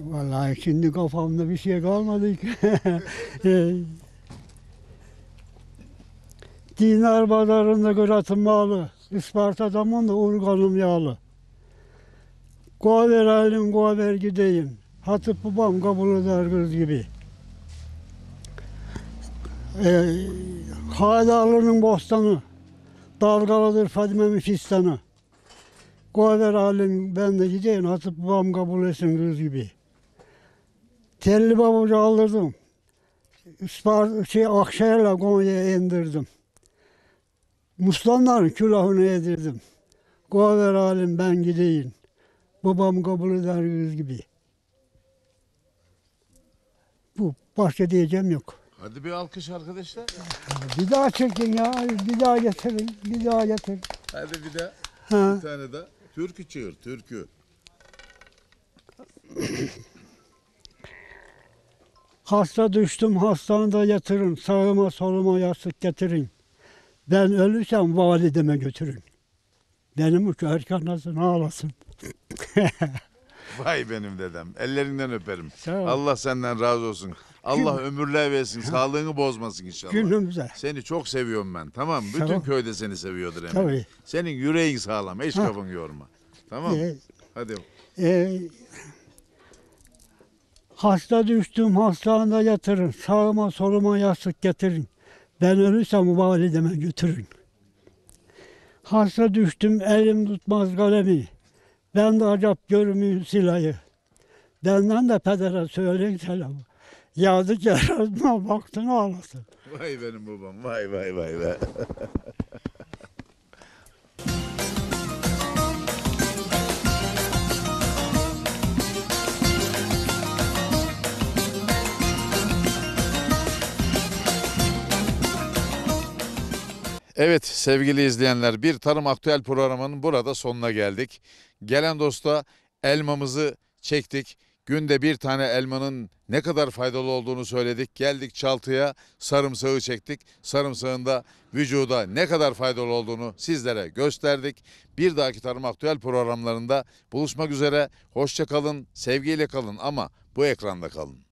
Vallahi şimdi kafamda bir şey kalmadı ki. Ee, dinar pazarında Gırat'ın malı, Isparta'dan da urganım yağlı. Kuva ver halim, kuva gideyim. Hatıp babam kabul eder kız gibi. Ee, Haydarlı'nın bostanı, dalgalıdır Fadime'min fistanı. Kuva ver halim, ben de gideyim, hatıp babam kabul etsin kız gibi.'' Telli babucu aldırdım. Ispar, şey, Akşehir'le Konya'ya indirdim. Muslanların külahını yedirdim. Kuvaver halim ben gideyim. Babam kabul eder yüz gibi. Bu başka diyeceğim yok. Hadi bir alkış arkadaşlar. Bir daha çekin ya. Bir daha getirin. Bir daha getirin. Hadi bir daha. Ha. Bir tane daha. Türkü çığır, türkü. Hasta düştüm hastanede yatırın. Sağıma soluma yastık getirin. Ben ölürsem valideme götürün. Benim uç erkan nasıl ağlasın. Vay benim dedem. Ellerinden öperim. Sağ Allah senden razı olsun. Allah ömürler versin. Sağlığını bozmasın inşallah. Günümüze. Seni çok seviyorum ben. Tamam Sağ Bütün ol. köyde seni seviyordur eminim. Tabii. Senin yüreğin sağlam. Hiç Ha. kafanı yorma. Tamam Ee, Hadi. ee, Hasta düştüm hastanede yatırın. Sağıma soluma yastık getirin. Ben ölürsem valideme götürün. Hasta düştüm elim tutmaz kalemi. Ben de acap görmüyüm silahı. Benden de pedere söyleyin selamı. Yazık yaratma baktın ağlasın. Vay benim babam vay vay vay vay. Evet sevgili izleyenler bir Tarım Aktüel programının burada sonuna geldik. Gelen dosta elmamızı çektik. Günde bir tane elmanın ne kadar faydalı olduğunu söyledik. Geldik çaltıya sarımsağı çektik. Sarımsağın da vücuda ne kadar faydalı olduğunu sizlere gösterdik. Bir dahaki Tarım Aktüel programlarında buluşmak üzere. hoşçakalın sevgiyle kalın ama bu ekranda kalın.